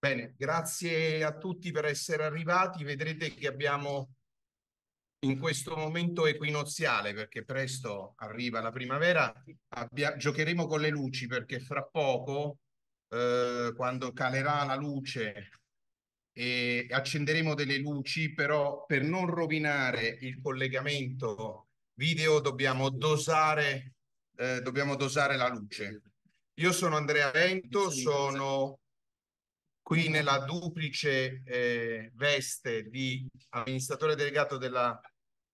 Bene, grazie a tutti per essere arrivati. Vedrete che abbiamo in questo momento equinoziale, perché presto arriva la primavera, abbia... giocheremo con le luci perché fra poco, eh, quando calerà la luce, e accenderemo delle luci, però per non rovinare il collegamento video dobbiamo dosare, eh, dobbiamo dosare la luce. Io sono Andrea Vento, sono qui nella duplice eh, veste di amministratore delegato della,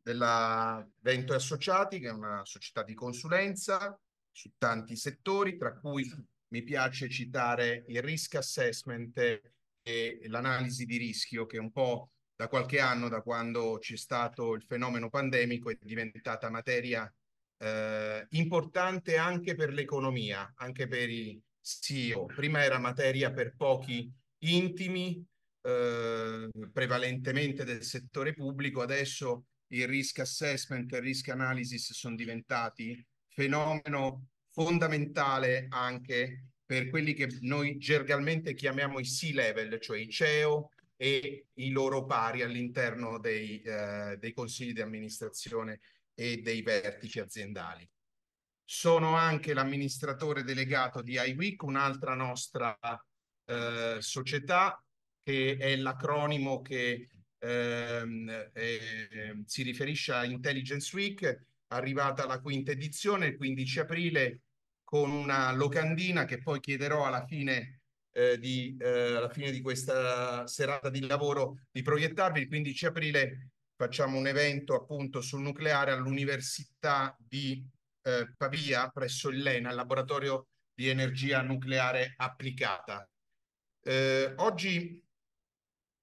della Vento e Associati, che è una società di consulenza su tanti settori, tra cui mi piace citare il risk assessment e l'analisi di rischio, che un po' da qualche anno, da quando c'è stato il fenomeno pandemico, è diventata materia eh, importante anche per l'economia, anche per i CEO. Prima era materia per pochi intimi, eh, prevalentemente del settore pubblico, adesso il risk assessment e il risk analysis sono diventati fenomeno fondamentale anche per quelli che noi gergalmente chiamiamo i C-level, cioè i CEO e i loro pari all'interno dei, eh, dei consigli di amministrazione e dei vertici aziendali. Sono anche l'amministratore delegato di iWeek, un'altra nostra eh, società, che è l'acronimo che ehm, eh, si riferisce a Intelligence Week, arrivata la quinta edizione il 15 aprile con una locandina che poi chiederò alla fine eh, di, eh, alla fine di questa serata di lavoro di proiettarvi. Il 15 aprile facciamo un evento appunto sul nucleare all'Università di eh, Pavia presso il LENA, il laboratorio di energia nucleare applicata. Eh, oggi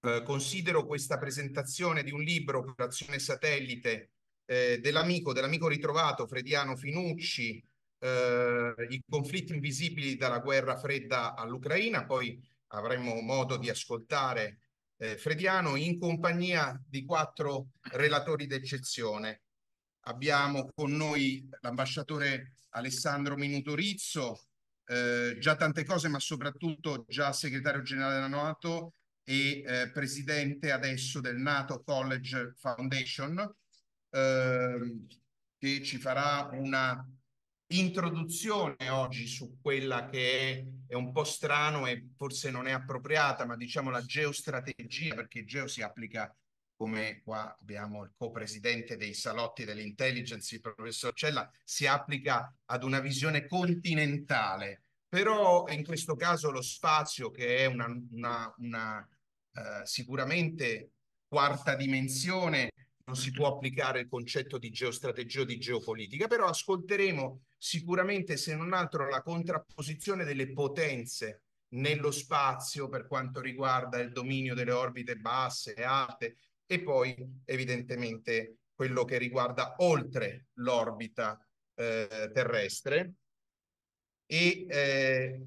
eh, considero questa presentazione di un libro, Operazione Satellite, eh, dell'amico, dell'amico ritrovato Frediano Finucci, eh, i conflitti invisibili dalla guerra fredda all'Ucraina, poi avremo modo di ascoltare eh, Frediano in compagnia di quattro relatori d'eccezione. Abbiamo con noi l'ambasciatore Alessandro Minutorizzo, eh, già tante cose, ma soprattutto già segretario generale della NATO e eh, presidente adesso del NATO College Foundation, eh, che ci farà una introduzione oggi su quella che è, è, un po' strano e forse non è appropriata, ma diciamo la geostrategia, perché geo si applica come qua abbiamo il co-presidente dei salotti dell'intelligence, il professor Cella, si applica ad una visione continentale. Però in questo caso lo spazio, che è una, una, una eh, sicuramente quarta dimensione, non si può applicare il concetto di geostrategia o di geopolitica, però ascolteremo sicuramente, se non altro, la contrapposizione delle potenze nello spazio per quanto riguarda il dominio delle orbite basse e alte, e poi evidentemente quello che riguarda oltre l'orbita eh, terrestre e eh,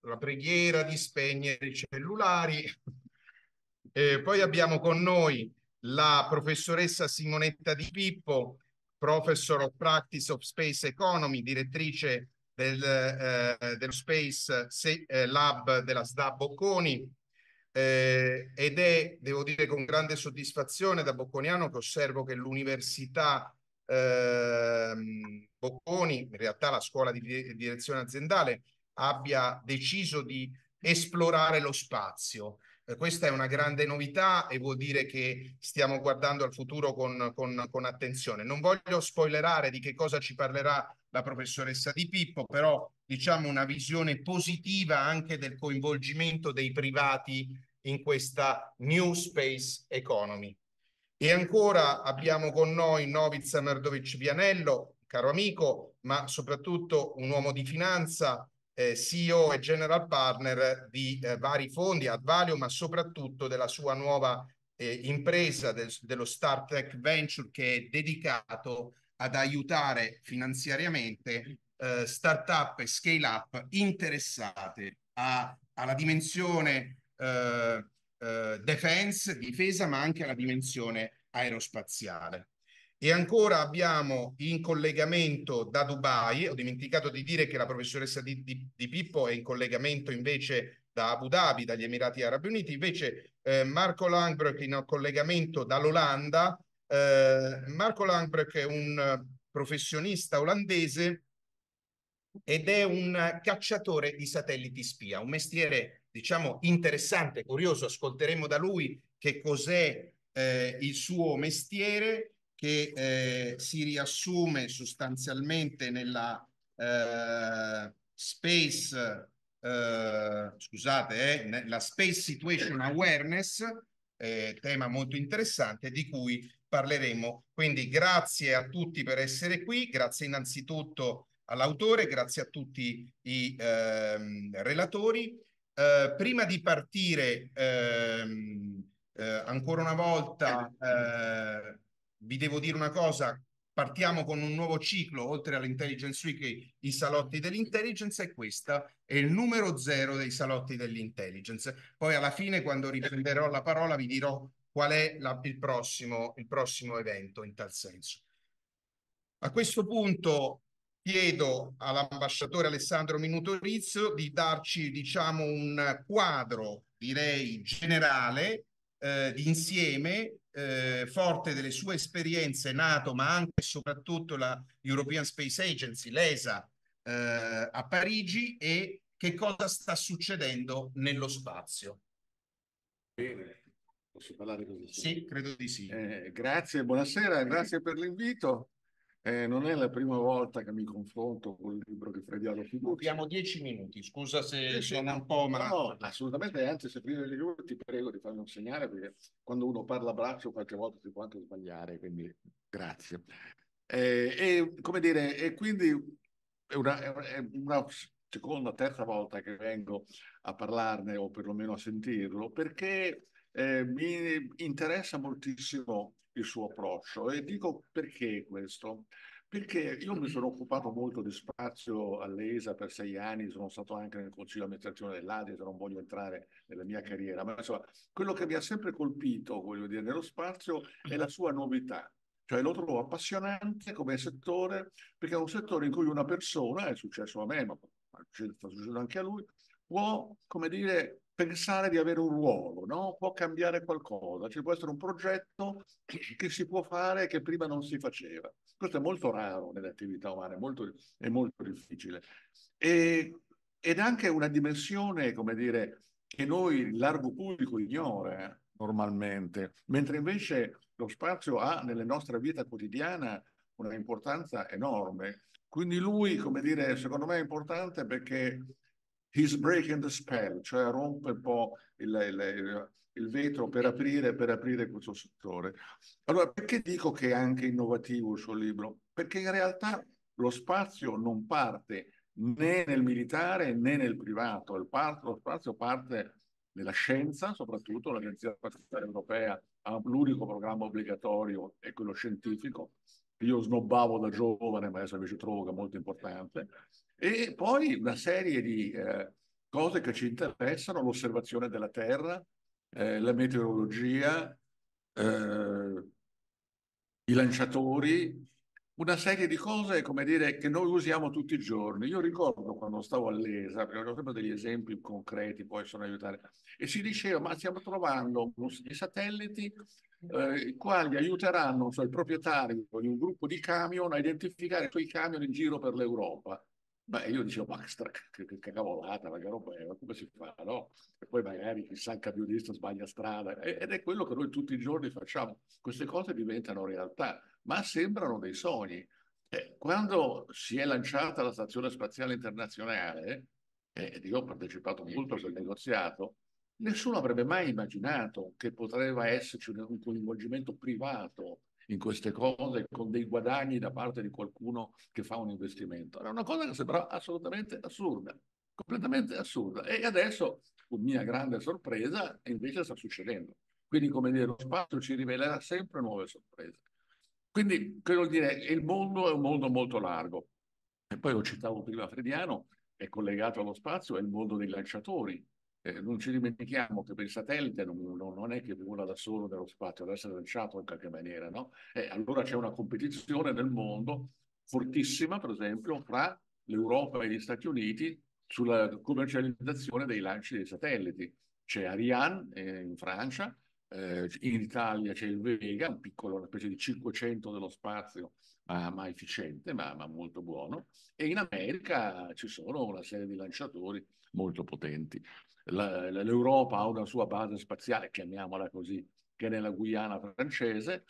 la preghiera di spegnere i cellulari. eh, poi abbiamo con noi la professoressa Simonetta Di Pippo, Professor of Practice of Space Economy, direttrice del, eh, dello Space eh, Lab della SDA Bocconi, eh, ed è, devo dire, con grande soddisfazione da bocconiano che osservo che l'università eh, Bocconi, in realtà la scuola di direzione aziendale, abbia deciso di esplorare lo spazio. Eh, questa è una grande novità e vuol dire che stiamo guardando al futuro con, con, con attenzione. Non voglio spoilerare di che cosa ci parlerà la professoressa Di Pippo, però diciamo una visione positiva anche del coinvolgimento dei privati in questa New Space Economy. E ancora abbiamo con noi Noviz Merdovic Vianello, caro amico, ma soprattutto un uomo di finanza, eh, CEO e general partner di eh, vari fondi, Advalio, ma soprattutto della sua nuova eh, impresa, del, dello StarTech Venture che è dedicato ad aiutare finanziariamente eh, start e scale-up interessate a, alla dimensione eh, eh, defense, difesa, ma anche alla dimensione aerospaziale. E ancora abbiamo in collegamento da Dubai, ho dimenticato di dire che la professoressa di, di, di Pippo è in collegamento invece da Abu Dhabi, dagli Emirati Arabi Uniti, invece eh, Marco Langbroek in collegamento dall'Olanda eh, Marco Langbrek è un eh, professionista olandese ed è un eh, cacciatore di satelliti spia, un mestiere diciamo interessante, curioso, ascolteremo da lui che cos'è eh, il suo mestiere che eh, si riassume sostanzialmente nella eh, space eh, scusate, eh, la Space Situation Awareness, tema molto interessante di cui parleremo. Quindi grazie a tutti per essere qui, grazie innanzitutto all'autore, grazie a tutti i ehm, relatori. Eh, prima di partire, ehm, eh, ancora una volta, eh, vi devo dire una cosa, partiamo con un nuovo ciclo, oltre all'Intelligence Week, i salotti dell'intelligence e questa è il numero zero dei salotti dell'intelligence. Poi alla fine, quando riprenderò la parola, vi dirò qual è la, il, prossimo, il prossimo evento in tal senso. A questo punto chiedo all'ambasciatore Alessandro Minutorizio di darci diciamo, un quadro, direi, generale eh, di insieme eh, forte delle sue esperienze NATO, ma anche e soprattutto la European Space Agency, l'ESA, eh, a Parigi e che cosa sta succedendo nello spazio. Bene. Posso parlare così? Sì, credo di sì. Eh, grazie, buonasera, grazie per l'invito. Eh, non è la prima volta che mi confronto con il libro di Frediano Figucci. Abbiamo dieci minuti, scusa se eh, sono un po'... Ma... No, assolutamente, anzi se prima di tutto ti prego di farmi un segnale perché quando uno parla a braccio qualche volta si può anche sbagliare, quindi grazie. Eh, e come dire, e quindi è una, è una seconda, terza volta che vengo a parlarne o perlomeno a sentirlo perché eh, mi interessa moltissimo il suo approccio e dico perché questo? Perché io mi sono occupato molto di spazio all'ESA per sei anni, sono stato anche nel consiglio di amministrazione dell'ADES, non voglio entrare nella mia carriera, ma insomma, quello che mi ha sempre colpito, voglio dire, nello spazio è la sua novità. Cioè lo trovo appassionante come settore, perché è un settore in cui una persona, è successo a me, ma sta succedendo anche a lui, può, come dire, pensare di avere un ruolo, no? può cambiare qualcosa, ci può essere un progetto che si può fare che prima non si faceva. Questo è molto raro nelle attività umane, molto, è molto difficile. E, ed anche una dimensione, come dire, che noi, il largo pubblico, ignora eh, normalmente, mentre invece lo spazio ha nella nostra vita quotidiana una importanza enorme. Quindi lui, come dire, secondo me è importante perché He's breaking the spell, cioè rompe un po' il, il, il vetro per aprire, per aprire questo settore. Allora, perché dico che è anche innovativo il suo libro? Perché in realtà lo spazio non parte né nel militare né nel privato, lo spazio parte nella scienza, soprattutto l'Agenzia Spaziale Europea ha l'unico programma obbligatorio, è quello scientifico, io snobbavo da giovane, ma adesso invece trovo che è molto importante. E poi una serie di eh, cose che ci interessano, l'osservazione della Terra, eh, la meteorologia, eh, i lanciatori, una serie di cose, come dire, che noi usiamo tutti i giorni. Io ricordo quando stavo all'ESA, perché ho sempre degli esempi concreti, poi sono aiutare, e si diceva, ma stiamo trovando i satelliti eh, i quali aiuteranno cioè, il proprietario di un gruppo di camion a identificare quei camion in giro per l'Europa. Beh, io dicevo, ma che, che, che cavolata, ma che roba è, ma come si fa, no? E poi magari chissà il camionista sbaglia strada, ed è quello che noi tutti i giorni facciamo. Queste cose diventano realtà, ma sembrano dei sogni. Eh, quando si è lanciata la Stazione Spaziale Internazionale, eh, ed io ho partecipato molto al negoziato, nessuno avrebbe mai immaginato che poteva esserci un coinvolgimento privato in queste cose con dei guadagni da parte di qualcuno che fa un investimento. Era una cosa che sembrava assolutamente assurda, completamente assurda. E adesso, con mia grande sorpresa, invece sta succedendo. Quindi, come dire, lo spazio ci rivelerà sempre nuove sorprese. Quindi, credo dire, il mondo è un mondo molto largo. E poi lo citato prima Frediano, è collegato allo spazio, è il mondo dei lanciatori, eh, non ci dimentichiamo che per il satellite non, non, non, è che vola da solo nello spazio, deve essere lanciato in qualche maniera, no? Eh, allora c'è una competizione nel mondo fortissima, per esempio, fra l'Europa e gli Stati Uniti sulla commercializzazione dei lanci dei satelliti. C'è Ariane eh, in Francia, eh, in Italia c'è il Vega, un piccolo, una specie di 500 dello spazio, ma, ma efficiente, ma, ma, molto buono, e in America ci sono una serie di lanciatori molto potenti l'Europa ha una sua base spaziale, chiamiamola così, che è nella Guyana francese,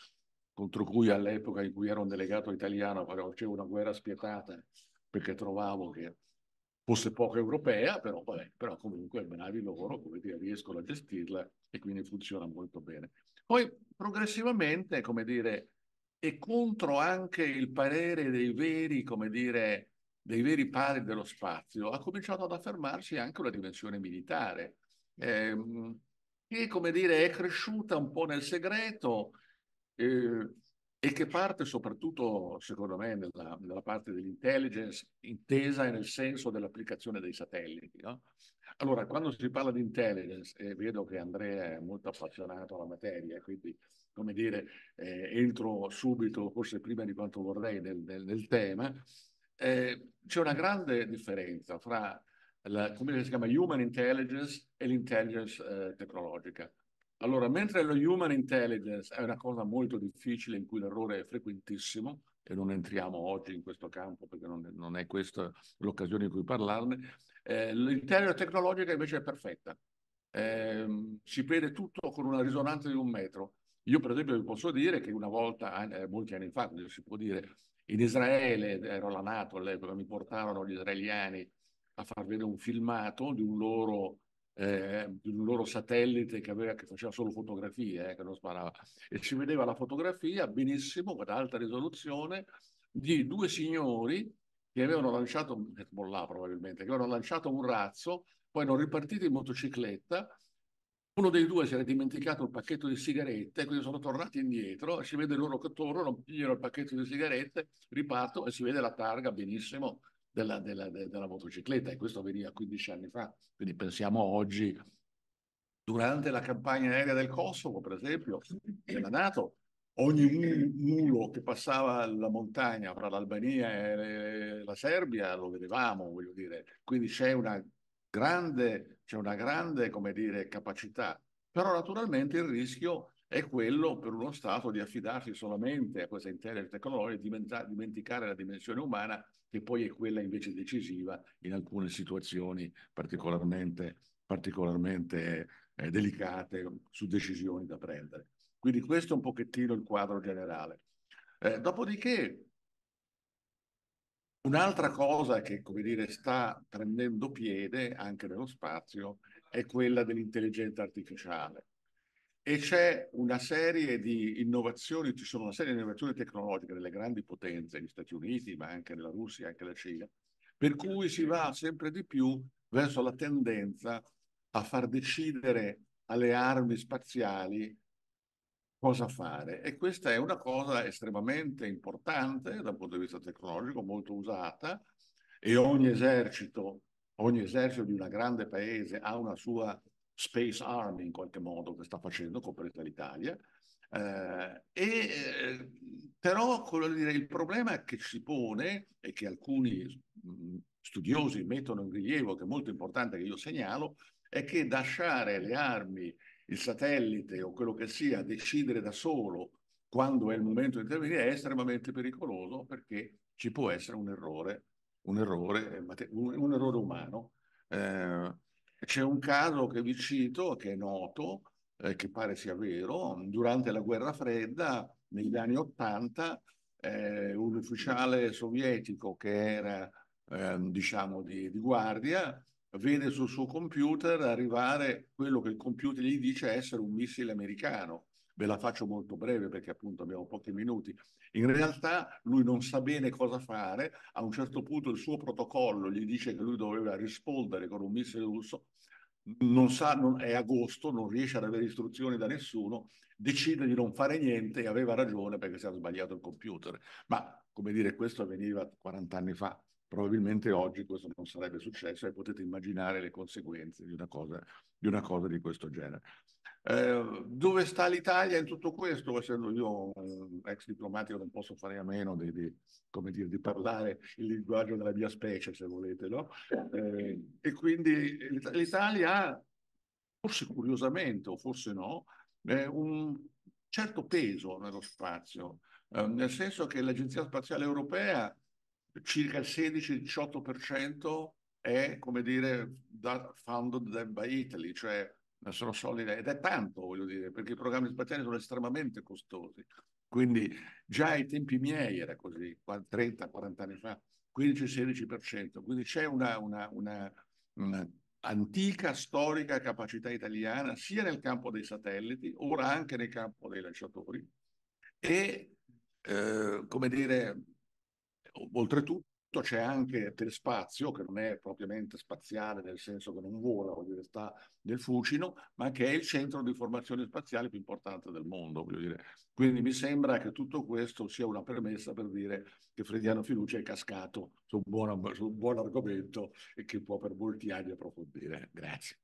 contro cui all'epoca in cui ero un delegato italiano facevo una guerra spietata perché trovavo che fosse poco europea, però, vabbè, però comunque bravi loro, come dire, riescono a gestirla e quindi funziona molto bene. Poi progressivamente, come dire, è contro anche il parere dei veri, come dire, dei veri pari dello spazio, ha cominciato ad affermarsi anche una dimensione militare, ehm, che come dire è cresciuta un po' nel segreto eh, e che parte soprattutto, secondo me, nella, nella parte dell'intelligence, intesa nel senso dell'applicazione dei satelliti. No? Allora, quando si parla di intelligence, e vedo che Andrea è molto appassionato alla materia, quindi come dire, eh, entro subito, forse prima di quanto vorrei, nel, nel, nel tema, eh, c'è una grande differenza fra la, come si chiama, human intelligence e l'intelligence eh, tecnologica. Allora, mentre lo human intelligence è una cosa molto difficile in cui l'errore è frequentissimo, e non entriamo oggi in questo campo perché non, non è questa l'occasione in cui parlarne, eh, l'intelligence tecnologica invece è perfetta. Eh, si vede tutto con una risonanza di un metro. Io per esempio vi posso dire che una volta, eh, molti anni fa, si può dire, in Israele, ero alla Nato all'epoca, mi portarono gli israeliani a far vedere un filmato di un loro, eh, di un loro satellite che, aveva, che, faceva solo fotografie, eh, che non sparava, e si vedeva la fotografia benissimo, ad alta risoluzione, di due signori che avevano lanciato, Hezbollah probabilmente, che avevano lanciato un razzo, poi erano ripartiti in motocicletta uno dei due si era dimenticato il pacchetto di sigarette, quindi sono tornati indietro, si vede loro che tornano, pigliano il pacchetto di sigarette, riparto e si vede la targa benissimo della, della, della motocicletta e questo veniva 15 anni fa. Quindi pensiamo oggi, durante la campagna aerea del Kosovo, per esempio, della Nato, ogni mulo che passava la montagna fra l'Albania e la Serbia lo vedevamo, voglio dire. Quindi c'è una grande, c'è una grande dire, capacità, però naturalmente il rischio è quello per uno Stato di affidarsi solamente a questa intelligence tecnologica e dimenticare la dimensione umana, che poi è quella invece decisiva in alcune situazioni particolarmente, particolarmente eh, delicate su decisioni da prendere. Quindi questo è un pochettino il quadro generale. Eh, dopodiché Un'altra cosa che, come dire, sta prendendo piede anche nello spazio è quella dell'intelligenza artificiale. E c'è una serie di innovazioni, ci sono una serie di innovazioni tecnologiche delle grandi potenze, gli Stati Uniti, ma anche la Russia, anche la Cina, per cui si va sempre di più verso la tendenza a far decidere alle armi spaziali cosa fare. E questa è una cosa estremamente importante dal punto di vista tecnologico, molto usata, e ogni esercito, ogni esercito di un grande paese ha una sua Space Army in qualche modo che sta facendo, compresa l'Italia. Eh, e, eh, però dire, il problema che si pone e che alcuni mm, studiosi mettono in rilievo, che è molto importante che io segnalo, è che lasciare le armi il satellite o quello che sia decidere da solo quando è il momento di intervenire è estremamente pericoloso perché ci può essere un errore, un errore, eh, un errore umano. Eh, c'è un caso che vi cito, che è noto, eh, che pare sia vero, durante la guerra fredda, negli anni Ottanta, eh, un ufficiale sovietico che era, ehm, diciamo, di, di guardia, vede sul suo computer arrivare quello che il computer gli dice essere un missile americano. Ve la faccio molto breve perché appunto abbiamo pochi minuti. In realtà lui non sa bene cosa fare, a un certo punto il suo protocollo gli dice che lui doveva rispondere con un missile russo, non sa, non, è agosto, non riesce ad avere istruzioni da nessuno, decide di non fare niente e aveva ragione perché si era sbagliato il computer. Ma come dire, questo avveniva 40 anni fa probabilmente oggi questo non sarebbe successo e potete immaginare le conseguenze di una cosa di, una cosa di questo genere. Eh, dove sta l'Italia in tutto questo? Essendo io eh, ex diplomatico non posso fare a meno di, di, dire, di, parlare il linguaggio della mia specie, se volete, no? Certo. Eh, e quindi l'Italia, forse curiosamente o forse no, eh, un certo peso nello spazio, eh, nel senso che l'Agenzia Spaziale Europea circa il 16-18% è, come dire, da, founded by Italy, cioè sono solide, ed è tanto, voglio dire, perché i programmi spaziali sono estremamente costosi. Quindi già ai tempi miei era così, 30-40 anni fa, 15-16%. Quindi c'è una, una, una, una antica, storica capacità italiana sia nel campo dei satelliti, ora anche nel campo dei lanciatori. E, eh, come dire, Oltretutto c'è anche telespazio che non è propriamente spaziale nel senso che non vola, voglio dire, sta nel fucino, ma che è il centro di formazione spaziale più importante del mondo. Quindi mi sembra che tutto questo sia una permessa per dire che Frediano Fiducia è cascato su un, buon, su un buon argomento e che può per molti anni approfondire. Grazie.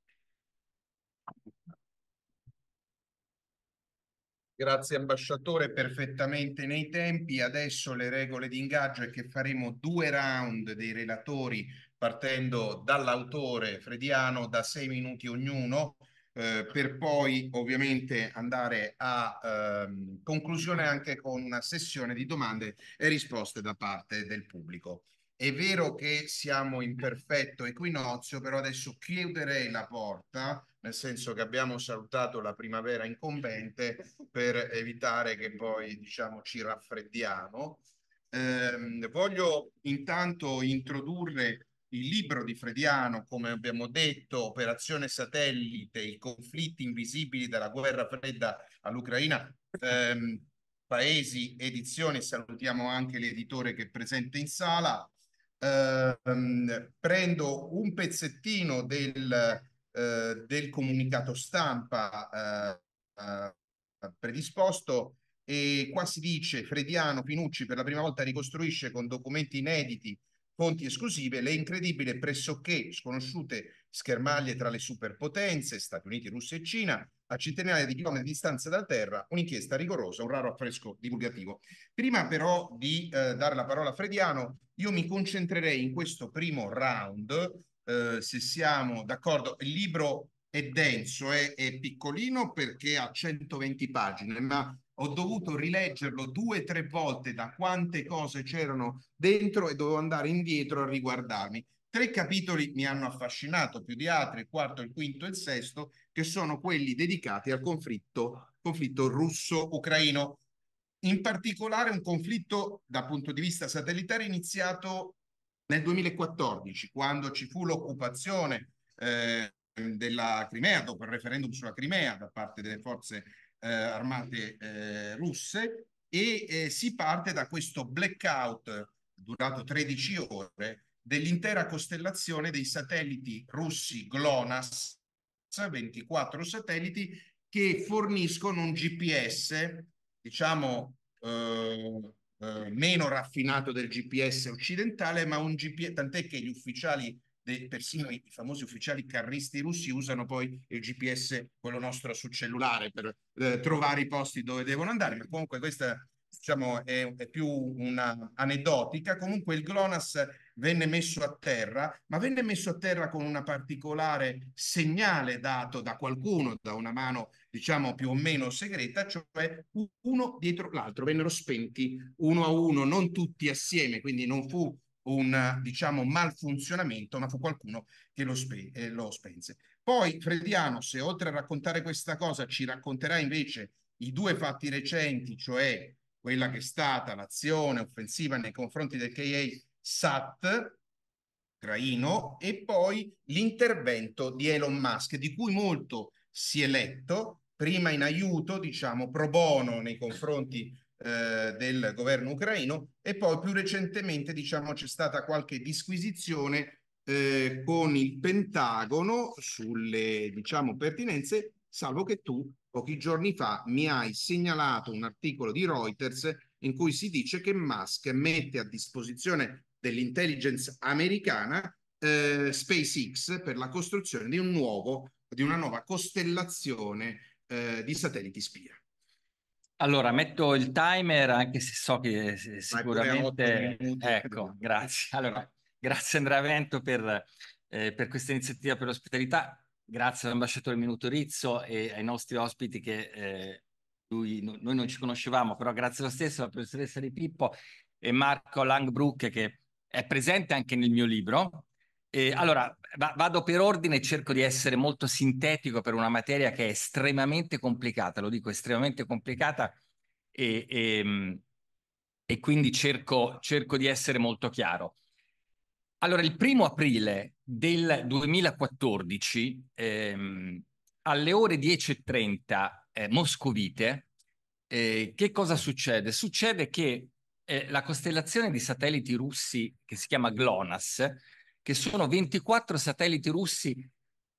Grazie ambasciatore, perfettamente nei tempi. Adesso le regole di ingaggio è che faremo due round dei relatori partendo dall'autore Frediano da sei minuti ognuno. Eh, per poi ovviamente andare a ehm, conclusione anche con una sessione di domande e risposte da parte del pubblico. È vero che siamo in perfetto equinozio, però adesso chiuderei la porta nel senso che abbiamo salutato la primavera incombente per evitare che poi diciamo, ci raffreddiamo. Eh, voglio intanto introdurre il libro di Frediano, come abbiamo detto, Operazione Satellite, i conflitti invisibili dalla guerra fredda all'Ucraina, ehm, Paesi, Edizioni, salutiamo anche l'editore che è presente in sala. Ehm, prendo un pezzettino del, eh, del comunicato stampa eh, eh, predisposto e qua si dice Frediano Pinucci per la prima volta ricostruisce con documenti inediti fonti esclusive le incredibili e pressoché sconosciute schermaglie tra le superpotenze, Stati Uniti, Russia e Cina, a centinaia di chilometri di distanza da terra, un'inchiesta rigorosa, un raro affresco divulgativo. Prima però di eh, dare la parola a Frediano, io mi concentrerei in questo primo round eh, se siamo d'accordo, il libro è denso, è, eh, è piccolino perché ha 120 pagine, ma ho dovuto rileggerlo due o tre volte da quante cose c'erano dentro e dovevo andare indietro a riguardarmi. Tre capitoli mi hanno affascinato più di altri, il quarto, il quinto e il sesto, che sono quelli dedicati al conflitto, conflitto russo-ucraino. In particolare un conflitto dal punto di vista satellitare iniziato nel 2014, quando ci fu l'occupazione eh, della Crimea, dopo il referendum sulla Crimea da parte delle forze eh, armate eh, russe, e eh, si parte da questo blackout durato 13 ore dell'intera costellazione dei satelliti russi GLONASS, 24 satelliti che forniscono un GPS, diciamo, eh, eh, meno raffinato del GPS occidentale, ma un GPS, tant'è che gli ufficiali, de, persino i famosi ufficiali carristi russi usano poi il GPS, quello nostro sul cellulare, per eh, trovare i posti dove devono andare, ma comunque questa diciamo, è, è più una aneddotica, comunque il GLONASS venne messo a terra, ma venne messo a terra con un particolare segnale dato da qualcuno, da una mano diciamo più o meno segreta, cioè uno dietro l'altro, vennero spenti uno a uno, non tutti assieme, quindi non fu un diciamo malfunzionamento, ma fu qualcuno che lo, spe- eh, lo spense. Poi Frediano, se oltre a raccontare questa cosa ci racconterà invece i due fatti recenti, cioè quella che è stata l'azione offensiva nei confronti del KA SAT ucraino e poi l'intervento di Elon Musk di cui molto si è letto prima in aiuto diciamo pro bono nei confronti eh, del governo ucraino e poi più recentemente diciamo c'è stata qualche disquisizione eh, con il Pentagono sulle diciamo pertinenze salvo che tu pochi giorni fa mi hai segnalato un articolo di Reuters in cui si dice che Musk mette a disposizione dell'intelligence americana eh, SpaceX per la costruzione di, un nuovo, di una nuova costellazione eh, di satelliti spia. Allora, metto il timer, anche se so che sicuramente... Ecco, grazie. Allora, grazie Andrea Vento per, eh, per questa iniziativa, per l'ospitalità Grazie all'ambasciatore Minuto Rizzo e ai nostri ospiti che eh, lui, noi non ci conoscevamo, però grazie lo stesso alla professoressa Di Pippo e Marco Langbruck che è presente anche nel mio libro. E, allora, va, vado per ordine e cerco di essere molto sintetico per una materia che è estremamente complicata, lo dico estremamente complicata e, e, ehm, e quindi cerco, cerco di essere molto chiaro. Allora, il primo aprile del 2014, ehm, alle ore 10.30 eh, moscovite, eh, che cosa succede? Succede che eh, la costellazione di satelliti russi che si chiama GLONASS, che sono 24 satelliti russi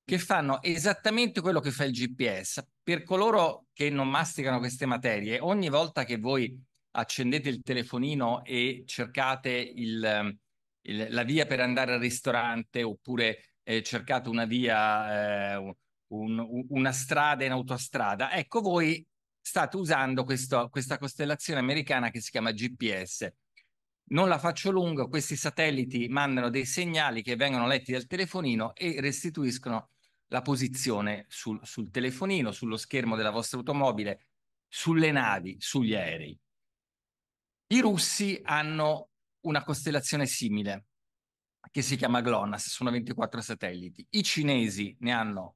che fanno esattamente quello che fa il GPS. Per coloro che non masticano queste materie, ogni volta che voi accendete il telefonino e cercate il il, la via per andare al ristorante oppure eh, cercate una via, eh, un, una strada in autostrada. Ecco, voi state usando questo, questa costellazione americana che si chiama GPS. Non la faccio lunga, questi satelliti mandano dei segnali che vengono letti dal telefonino e restituiscono la posizione sul, sul telefonino, sullo schermo della vostra automobile, sulle navi, sugli aerei. I russi hanno una costellazione simile che si chiama GLONASS, sono 24 satelliti. I cinesi ne hanno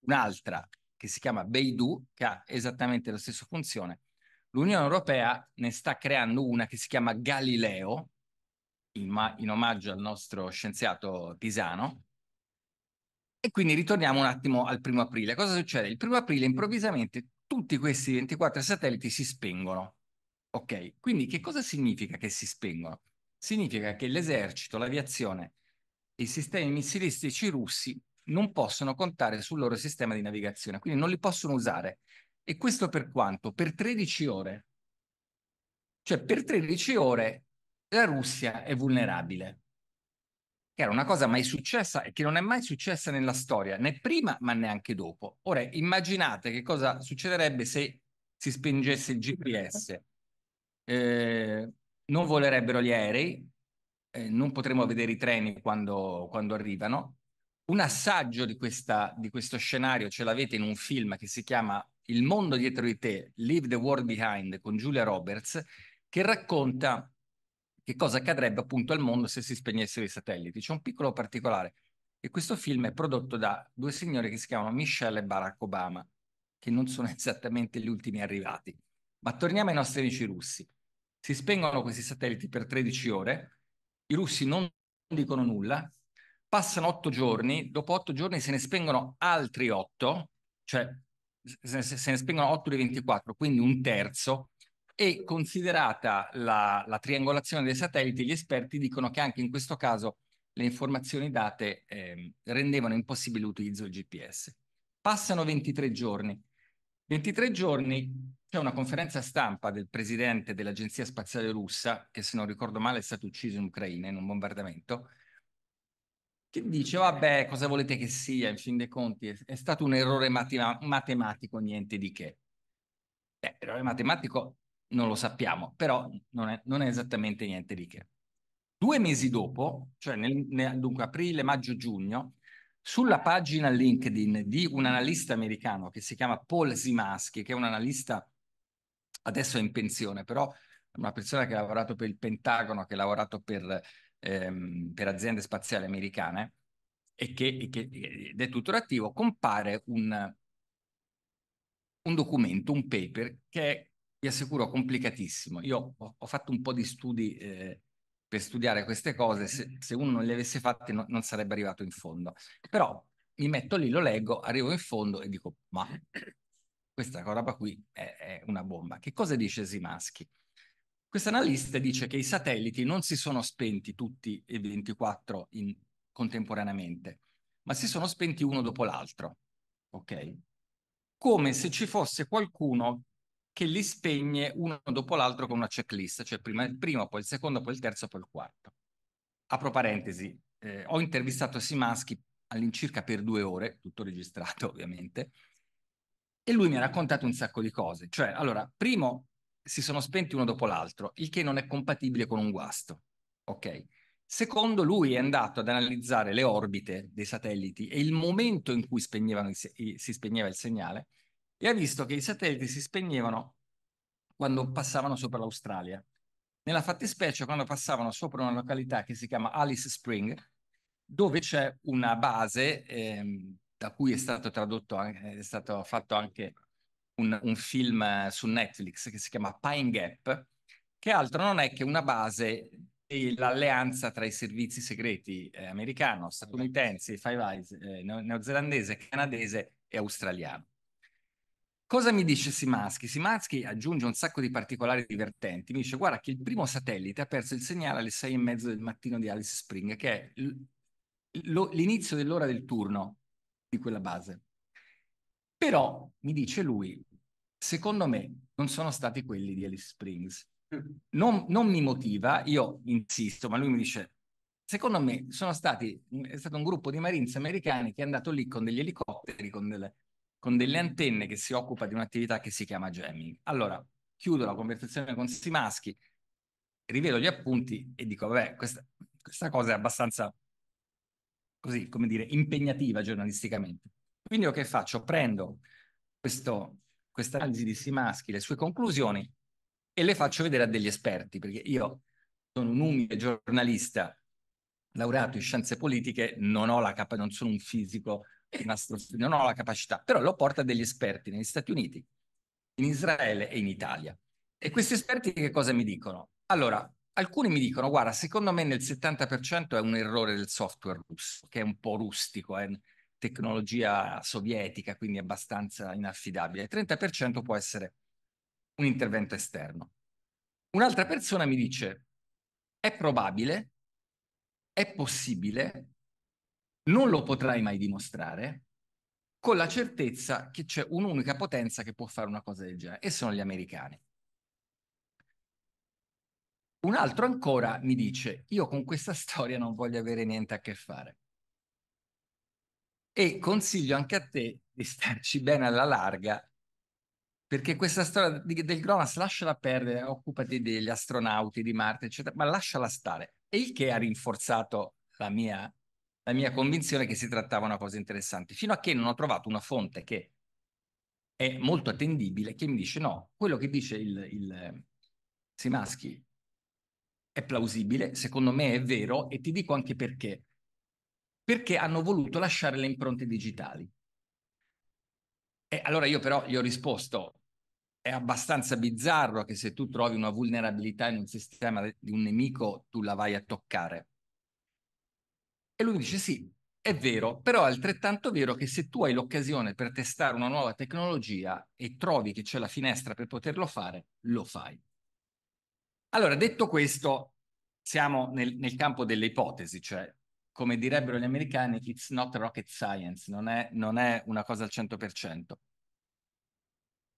un'altra che si chiama Beidou, che ha esattamente la stessa funzione. L'Unione Europea ne sta creando una che si chiama Galileo, in, in omaggio al nostro scienziato Pisano. E quindi ritorniamo un attimo al primo aprile. Cosa succede? Il primo aprile improvvisamente tutti questi 24 satelliti si spengono Ok, quindi che cosa significa che si spengono? Significa che l'esercito, l'aviazione e i sistemi missilistici russi non possono contare sul loro sistema di navigazione, quindi non li possono usare. E questo per quanto? Per 13 ore. Cioè per 13 ore la Russia è vulnerabile, che era una cosa mai successa e che non è mai successa nella storia, né prima ma neanche dopo. Ora immaginate che cosa succederebbe se si spingesse il GPS eh, non volerebbero gli aerei, eh, non potremo vedere i treni quando, quando arrivano. Un assaggio di, questa, di questo scenario ce l'avete in un film che si chiama Il mondo dietro di te, Leave the World Behind, con Giulia Roberts, che racconta che cosa accadrebbe appunto al mondo se si spegnessero i satelliti. C'è un piccolo particolare, e questo film è prodotto da due signori che si chiamano Michelle e Barack Obama, che non sono esattamente gli ultimi arrivati. Ma torniamo ai nostri amici russi. Si spengono questi satelliti per 13 ore, i russi non dicono nulla, passano 8 giorni, dopo 8 giorni se ne spengono altri 8, cioè se ne spengono 8 di 24, quindi un terzo, e considerata la, la, triangolazione dei satelliti, gli esperti dicono che anche in questo caso le informazioni date eh, rendevano impossibile l'utilizzo del GPS. Passano 23 giorni, 23 giorni c'è una conferenza stampa del presidente dell'Agenzia Spaziale Russa, che se non ricordo male è stato ucciso in Ucraina in un bombardamento, che dice, vabbè, cosa volete che sia, in fin dei conti, è, è stato un errore matematico, niente di che. Beh, errore matematico non lo sappiamo, però non è, non è esattamente niente di che. Due mesi dopo, cioè nel, nel, dunque aprile, maggio, giugno, sulla pagina LinkedIn di un analista americano che si chiama Paul Zimaski, che è un analista adesso è in pensione, però una persona che ha lavorato per il Pentagono, che ha lavorato per, ehm, per aziende spaziali americane e che, e che, ed è tuttora attivo, compare un, un documento, un paper che è, vi assicuro, complicatissimo. Io ho, ho fatto un po' di studi eh, per studiare queste cose, se, se uno non le avesse fatte no, non sarebbe arrivato in fondo. Però mi metto lì, lo leggo, arrivo in fondo e dico, ma questa roba qui è, è una bomba. Che cosa dice Simaschi? Questo analista dice che i satelliti non si sono spenti tutti e 24 in, contemporaneamente, ma si sono spenti uno dopo l'altro, ok? Come se ci fosse qualcuno che li spegne uno dopo l'altro con una checklist, cioè prima il mm. primo, poi il secondo, poi il terzo, poi il quarto. Apro parentesi, eh, ho intervistato Simaschi all'incirca per due ore, tutto registrato ovviamente, e lui mi ha raccontato un sacco di cose. Cioè, allora, primo, si sono spenti uno dopo l'altro, il che non è compatibile con un guasto, ok? Secondo, lui è andato ad analizzare le orbite dei satelliti e il momento in cui spegneva, si spegneva il segnale, e ha visto che i satelliti si spegnevano quando passavano sopra l'Australia. Nella fattispecie, quando passavano sopra una località che si chiama Alice Spring, dove c'è una base ehm, da cui è stato tradotto, eh, è stato fatto anche un, un, film eh, su Netflix che si chiama Pine Gap, che altro non è che una base dell'alleanza tra i servizi segreti eh, americano, statunitense, Five Eyes, eh, neozelandese, canadese e australiano. Cosa mi dice Simaschi? Simaschi aggiunge un sacco di particolari divertenti. Mi dice, guarda che il primo satellite ha perso il segnale alle sei e mezzo del mattino di Alice Spring, che è l'inizio dell'ora del turno di quella base. Però, mi dice lui, secondo me non sono stati quelli di Alice Springs. Non, non mi motiva, io insisto, ma lui mi dice, secondo me sono stati, è stato un gruppo di Marines americani che è andato lì con degli elicotteri, con delle con delle antenne che si occupa di un'attività che si chiama jamming. Allora, chiudo la conversazione con questi maschi, rivedo gli appunti e dico, vabbè, questa, questa cosa è abbastanza, così, come dire, impegnativa giornalisticamente. Quindi io che faccio? Prendo questa analisi di Simaschi, le sue conclusioni, e le faccio vedere a degli esperti, perché io sono un umile giornalista laureato in scienze politiche, non, ho la cap- non sono un fisico, non ho la capacità, però lo porta degli esperti negli Stati Uniti, in Israele e in Italia. E questi esperti che cosa mi dicono? Allora, alcuni mi dicono, guarda, secondo me nel 70% è un errore del software russo, che è un po' rustico, è tecnologia sovietica, quindi abbastanza inaffidabile. Il 30% può essere un intervento esterno. Un'altra persona mi dice, è probabile, è possibile, non lo potrai mai dimostrare con la certezza che c'è un'unica potenza che può fare una cosa del genere, e sono gli americani. Un altro ancora mi dice, io con questa storia non voglio avere niente a che fare. E consiglio anche a te di starci bene alla larga, perché questa storia di, del Gronas lasciala perdere, occupati degli astronauti di Marte, eccetera, ma lasciala stare. E il che ha rinforzato la mia la mia convinzione che si trattava di una cosa interessante, fino a che non ho trovato una fonte che è molto attendibile, che mi dice no, quello che dice il, il Simaschi è plausibile, secondo me è vero e ti dico anche perché. Perché hanno voluto lasciare le impronte digitali. E allora io però gli ho risposto, è abbastanza bizzarro che se tu trovi una vulnerabilità in un sistema di un nemico tu la vai a toccare. E lui mi dice sì, è vero, però è altrettanto vero che se tu hai l'occasione per testare una nuova tecnologia e trovi che c'è la finestra per poterlo fare, lo fai. Allora, detto questo, siamo nel, nel campo delle ipotesi, cioè come direbbero gli americani, it's not rocket science, non è, non è una cosa al 100%.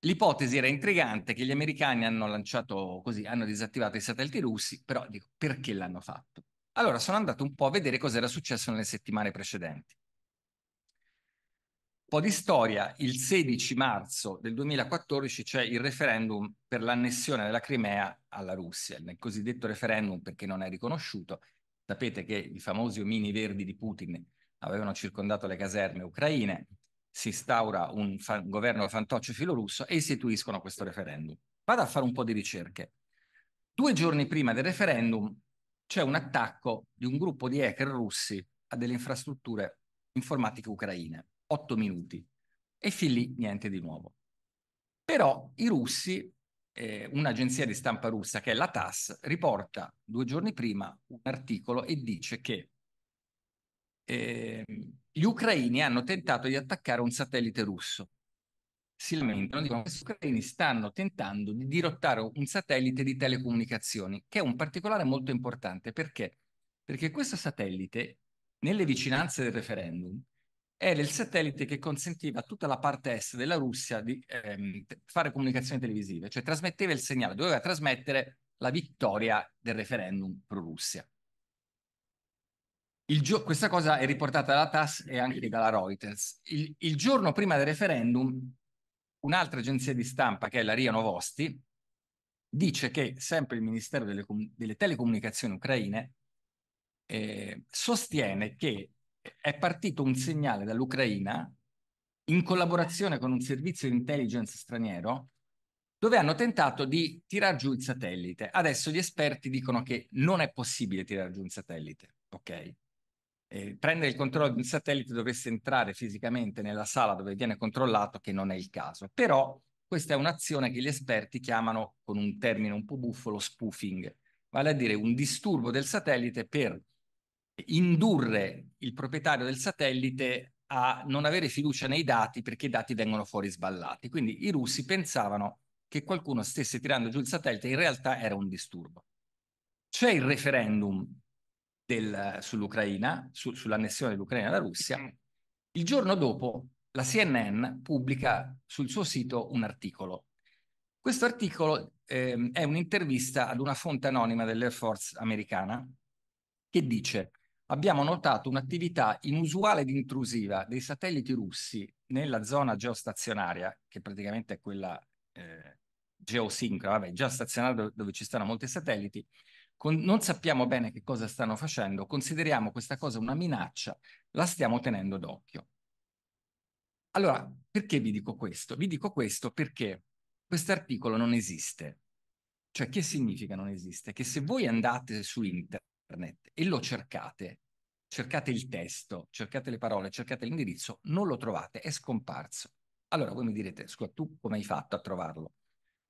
L'ipotesi era intrigante che gli americani hanno lanciato così, hanno disattivato i satelliti russi, però dico, perché l'hanno fatto? Allora sono andato un po' a vedere cos'era successo nelle settimane precedenti. Un po' di storia, il 16 marzo del 2014 c'è il referendum per l'annessione della Crimea alla Russia, nel cosiddetto referendum perché non è riconosciuto. Sapete che i famosi omini verdi di Putin avevano circondato le caserme ucraine, si instaura un, fa- un governo fantoccio filorusso e istituiscono questo referendum. Vado a fare un po' di ricerche. Due giorni prima del referendum c'è un attacco di un gruppo di hacker russi a delle infrastrutture informatiche ucraine. Otto minuti. E fin lì niente di nuovo. Però i russi, eh, un'agenzia di stampa russa che è la TAS, riporta due giorni prima un articolo e dice che eh, gli ucraini hanno tentato di attaccare un satellite russo si lamentano, dicono che gli ucraini stanno tentando di dirottare un satellite di telecomunicazioni, che è un particolare molto importante. Perché? Perché questo satellite, nelle vicinanze del referendum, era il satellite che consentiva a tutta la parte est della Russia di ehm, fare comunicazioni televisive, cioè trasmetteva il segnale, doveva trasmettere la vittoria del referendum pro-Russia. Gio- questa cosa è riportata dalla TAS e anche dalla Reuters. Il, il giorno prima del referendum un'altra agenzia di stampa, che è la RIA Novosti, dice che sempre il Ministero delle, delle Telecomunicazioni ucraine eh, sostiene che è partito un segnale dall'Ucraina in collaborazione con un servizio di intelligence straniero dove hanno tentato di tirar giù il satellite. Adesso gli esperti dicono che non è possibile tirar giù un satellite, ok? eh, prendere il controllo di un satellite dovesse entrare fisicamente nella sala dove viene controllato, che non è il caso. Però questa è un'azione che gli esperti chiamano, con un termine un po' buffo, lo spoofing, vale a dire un disturbo del satellite per indurre il proprietario del satellite a non avere fiducia nei dati perché i dati vengono fuori sballati. Quindi i russi pensavano che qualcuno stesse tirando giù il satellite, in realtà era un disturbo. C'è il referendum del, sull'Ucraina, su, sull'annessione dell'Ucraina alla Russia. Mm-hmm. Il giorno dopo la CNN pubblica sul suo sito un articolo. Questo articolo eh, è un'intervista ad una fonte anonima dell'Air Force americana che dice abbiamo notato un'attività inusuale ed intrusiva dei satelliti russi nella zona geostazionaria, che praticamente è quella eh, geosincrona, vabbè, geostazionaria dove, dove ci stanno molti satelliti, con, non sappiamo bene che cosa stanno facendo, consideriamo questa cosa una minaccia, la stiamo tenendo d'occhio. Allora, perché vi dico questo? Vi dico questo perché questo articolo non esiste. Cioè, che significa non esiste? Che se voi andate su internet e lo cercate, cercate il testo, cercate le parole, cercate l'indirizzo, non lo trovate, è scomparso. Allora voi mi direte, scusa, tu come hai fatto a trovarlo?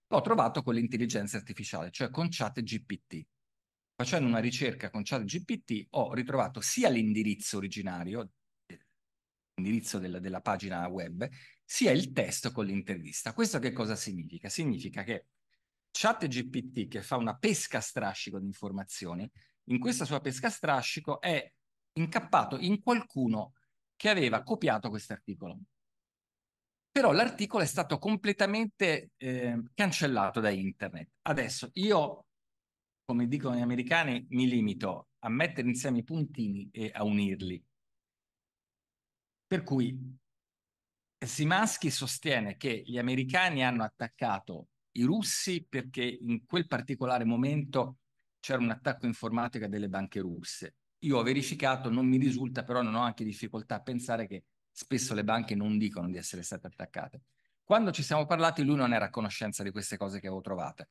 L'ho trovato con l'intelligenza artificiale, cioè con chat GPT facendo una ricerca con ChatGPT ho ritrovato sia l'indirizzo originario, l'indirizzo della, della pagina web, sia il testo con l'intervista. Questo che cosa significa? Significa che ChatGPT, che fa una pesca a strascico di informazioni, in questa sua pesca a strascico è incappato in qualcuno che aveva copiato questo articolo. Però l'articolo è stato completamente eh, cancellato da internet. Adesso io come dicono gli americani, mi limito a mettere insieme i puntini e a unirli. Per cui Simaschi sostiene che gli americani hanno attaccato i russi perché in quel particolare momento c'era un attacco informatico delle banche russe. Io ho verificato, non mi risulta, però non ho anche difficoltà a pensare che spesso le banche non dicono di essere state attaccate. Quando ci siamo parlati, lui non era a conoscenza di queste cose che avevo trovate.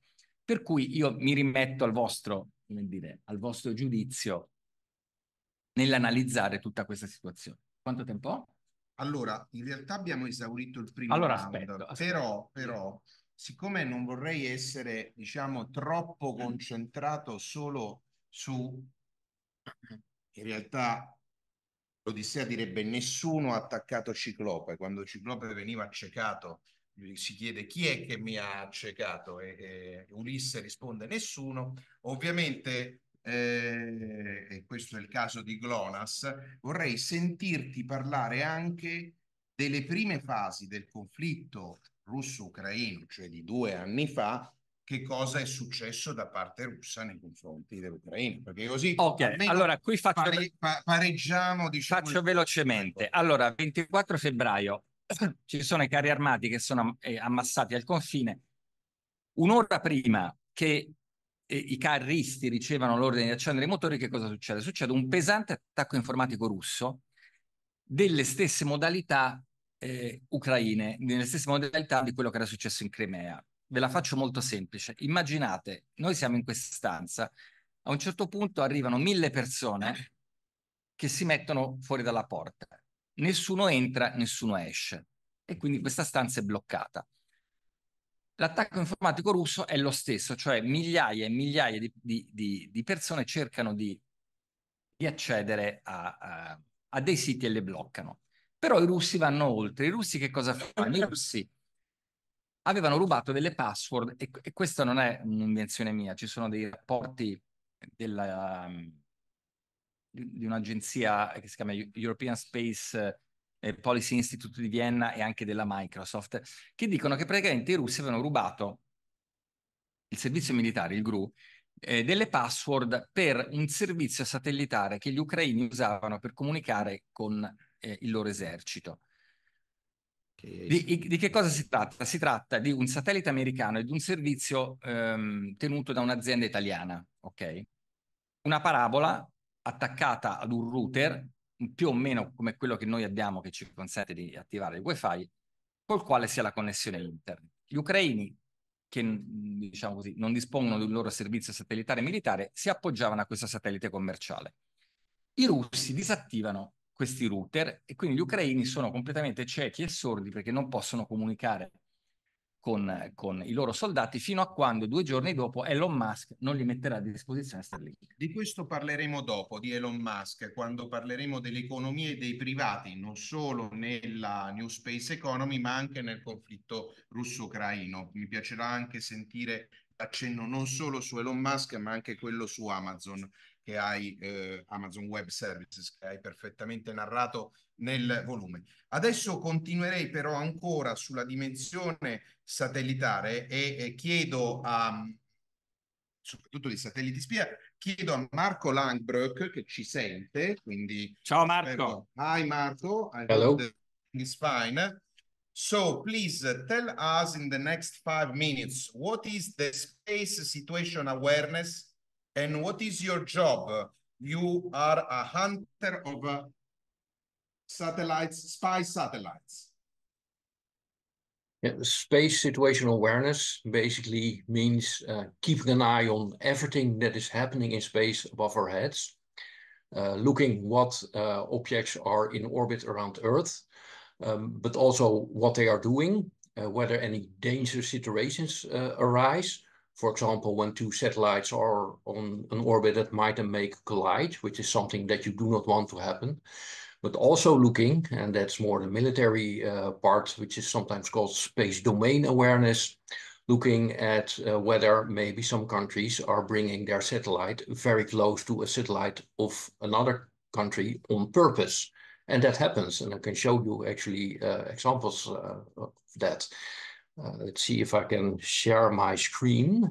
Per cui io mi rimetto al vostro, dire, al vostro giudizio nell'analizzare tutta questa situazione. Quanto tempo Allora, in realtà abbiamo esaurito il primo allora, round, aspetto, aspetto. però, però siccome non vorrei essere, diciamo, troppo concentrato solo su, in realtà l'Odissea direbbe nessuno ha attaccato Ciclope, quando Ciclope veniva accecato si chiede chi è che mi ha accecato e, e Ulisse risponde nessuno. Ovviamente, eh, e questo è il caso di Glonas, vorrei sentirti parlare anche delle prime fasi del conflitto russo-ucraino, cioè di due anni fa, che cosa è successo da parte russa nei confronti dell'Ucraina. Perché così Ok, allora, qui faccio, pare, pareggiamo. Diciamo, faccio velocemente. Allora, 24 febbraio ci sono i carri armati che sono eh, ammassati al confine. Un'ora prima che eh, i carristi ricevano l'ordine di accendere i motori, che cosa succede? Succede un pesante attacco informatico russo delle stesse modalità eh, ucraine, nelle stesse modalità di quello che era successo in Crimea. Ve la faccio molto semplice. Immaginate, noi siamo in questa stanza, a un certo punto arrivano mille persone che si mettono fuori dalla porta nessuno entra, nessuno esce e quindi questa stanza è bloccata. L'attacco informatico russo è lo stesso, cioè migliaia e migliaia di, di, di, di persone cercano di, accedere a, a, a, dei siti e le bloccano. Però i russi vanno oltre. I russi che cosa fanno? I russi avevano rubato delle password e, e questa non è un'invenzione mia, ci sono dei rapporti della... Um, di, un'agenzia che si chiama European Space eh, Policy Institute di Vienna e anche della Microsoft, che dicono che praticamente i russi avevano rubato il servizio militare, il GRU, eh, delle password per un servizio satellitare che gli ucraini usavano per comunicare con eh, il loro esercito. Di, di, che cosa si tratta? Si tratta di un satellite americano e di un servizio ehm, tenuto da un'azienda italiana, ok? Una parabola attaccata ad un router più o meno come quello che noi abbiamo che ci consente di attivare il wifi col quale si ha la connessione internet. Gli ucraini che mm, diciamo così, non dispongono di un loro servizio satellitare militare si appoggiavano a questo satellite commerciale. I russi disattivano questi router e quindi gli ucraini sono completamente ciechi e sordi perché non possono comunicare con, con, i loro soldati fino a quando due giorni dopo Elon Musk non li metterà a disposizione Starlink. Di questo parleremo dopo, di Elon Musk, quando parleremo dell'economia e dei privati, non solo nella New Space Economy, ma anche nel conflitto russo-ucraino. Mi piacerà anche sentire accenno non solo su Elon Musk, ma anche quello su Amazon, che hai eh, Amazon Web Services, che hai perfettamente narrato nel volume. Adesso continuerei però ancora sulla dimensione satellitare e, e chiedo a soprattutto di satelliti spia, chiedo a Marco Langbroek che ci sente, quindi Ciao Marco. Spero. Hi Marco, Hello. is fine. So please uh, tell us in the next five minutes, what is the space situation awareness and what is your job? You are a hunter of uh, satellites, spy satellites. Yeah, space situational awareness basically means uh, keeping an eye on everything that is happening in space above our heads, uh, looking what uh, objects are in orbit around Earth, um, but also what they are doing, uh, whether any dangerous situations uh, arise. For example, when two satellites are on an orbit that might make collide, which is something that you do not want to happen. But also looking, and that's more the military uh, part, which is sometimes called space domain awareness, looking at uh, whether maybe some countries are bringing their satellite very close to a satellite of another country on purpose. And that happens. And I can show you actually uh, examples uh, of that. Uh, let's see if I can share my screen.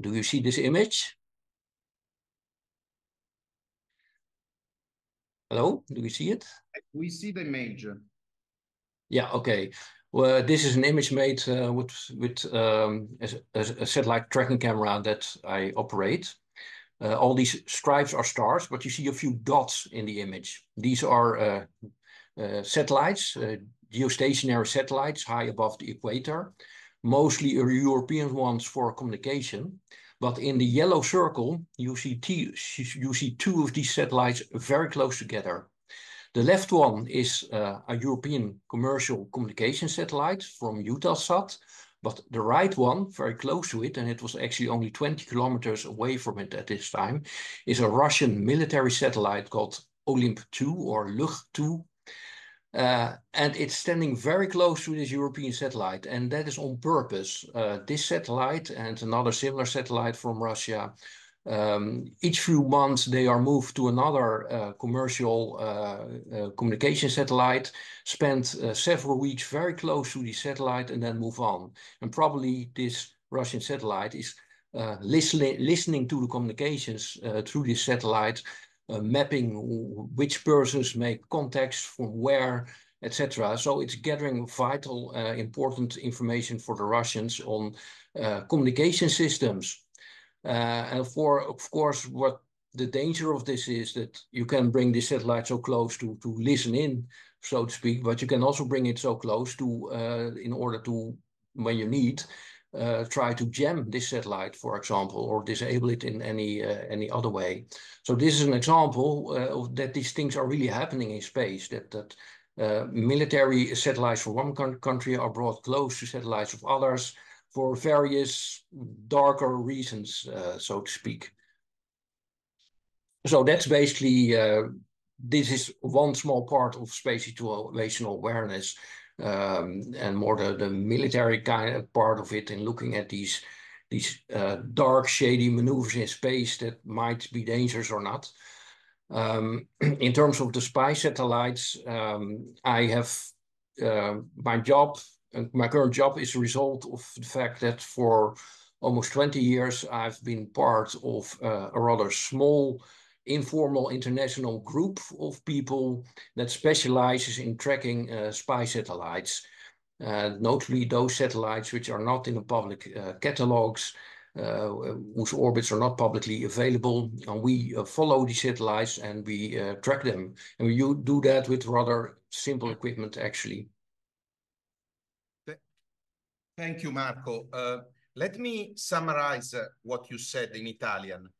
Do you see this image? Hello, do you see it? We see the image. Yeah, okay. Well, this is an image made uh, with, with um, a, a satellite tracking camera that I operate. Uh, all these stripes are stars, but you see a few dots in the image. These are uh, uh, satellites, uh, geostationary satellites high above the equator, mostly European ones for communication. But in the yellow circle, you see, you see two of these satellites very close together. The left one is uh, a European commercial communication satellite from Eutelsat. But the right one, very close to it, and it was actually only 20 kilometers away from it at this time, is a Russian military satellite called Olymp 2 or Lug 2. Uh, and it's standing very close to this European satellite, and that is on purpose. Uh, this satellite and another similar satellite from Russia um, each few months, they are moved to another uh, commercial uh, uh, communication satellite, spend uh, several weeks very close to the satellite, and then move on. And probably this Russian satellite is uh, listening, listening to the communications uh, through this satellite, mapping which persons make contacts from where, etc. So it's gathering vital, important information for the Russians on communication systems. Uh, and for, of course, what the danger of this is that you can bring the satellite so close to, to listen in, so to speak, but you can also bring it so close to, uh, in order to, when you need, uh, try to jam this satellite, for example, or disable it in any uh, any other way. So this is an example uh, of that these things are really happening in space. That that uh, military satellites from one country are brought close to satellites of others for various darker reasons, uh, so to speak. So that's basically, uh, this is one small part of space situational awareness um, and more the, the military kind of part of it in looking at these these uh, dark, shady maneuvers in space that might be dangerous or not. Um, in terms of the spy satellites, um, I have uh, my job and my current job is a result of the fact that for almost 20 years, I've been part of uh, a rather small informal international group of people that specializes in tracking uh, spy satellites, uh, notably those satellites which are not in the public uh, catalogs, uh, whose orbits are not publicly available. And we uh, follow these satellites and we track them. And we do that with rather simple equipment, actually. Thank you, Marco. Uh, let me summarize what you said in Italian.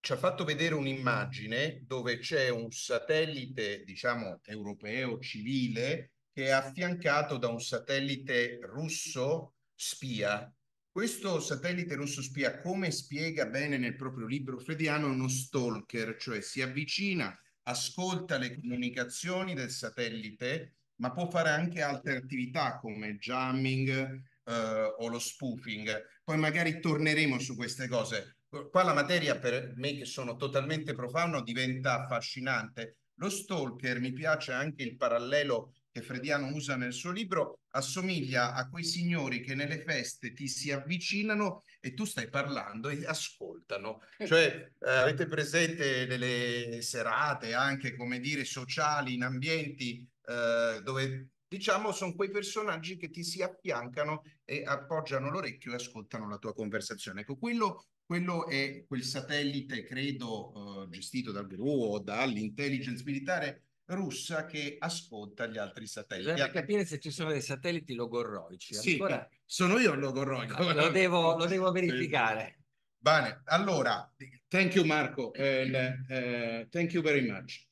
Ci ha fatto vedere un'immagine dove c'è un satellite, diciamo, europeo, civile, che è affiancato da un satellite russo spia. Questo satellite russo spia, come spiega bene nel proprio libro Frediano, è uno stalker, cioè si avvicina, ascolta le comunicazioni del satellite, ma può fare anche altre attività come jamming, eh, o lo spoofing. Poi magari torneremo su queste cose. Qua la materia per me che sono totalmente profano diventa affascinante. Lo stalker, mi piace anche il parallelo che Frediano usa nel suo libro, assomiglia a quei signori che nelle feste ti si avvicinano e tu stai parlando e ascoltano. Cioè, eh, avete presente delle serate anche, come dire, sociali, in ambienti eh, dove diciamo, sono quei personaggi che ti si affiancano e appoggiano l'orecchio e ascoltano la tua conversazione. Ecco, quello, quello è quel satellite, credo, eh, gestito dal GRU o dall'intelligence militare russa che ascolta gli altri satelliti. Bisogna capire se ci sono dei satelliti logorroici. Sì, Ancora... sono io il logorroico. Lo devo, lo devo verificare. Bene, allora, thank you Marco, uh, uh, thank you very much.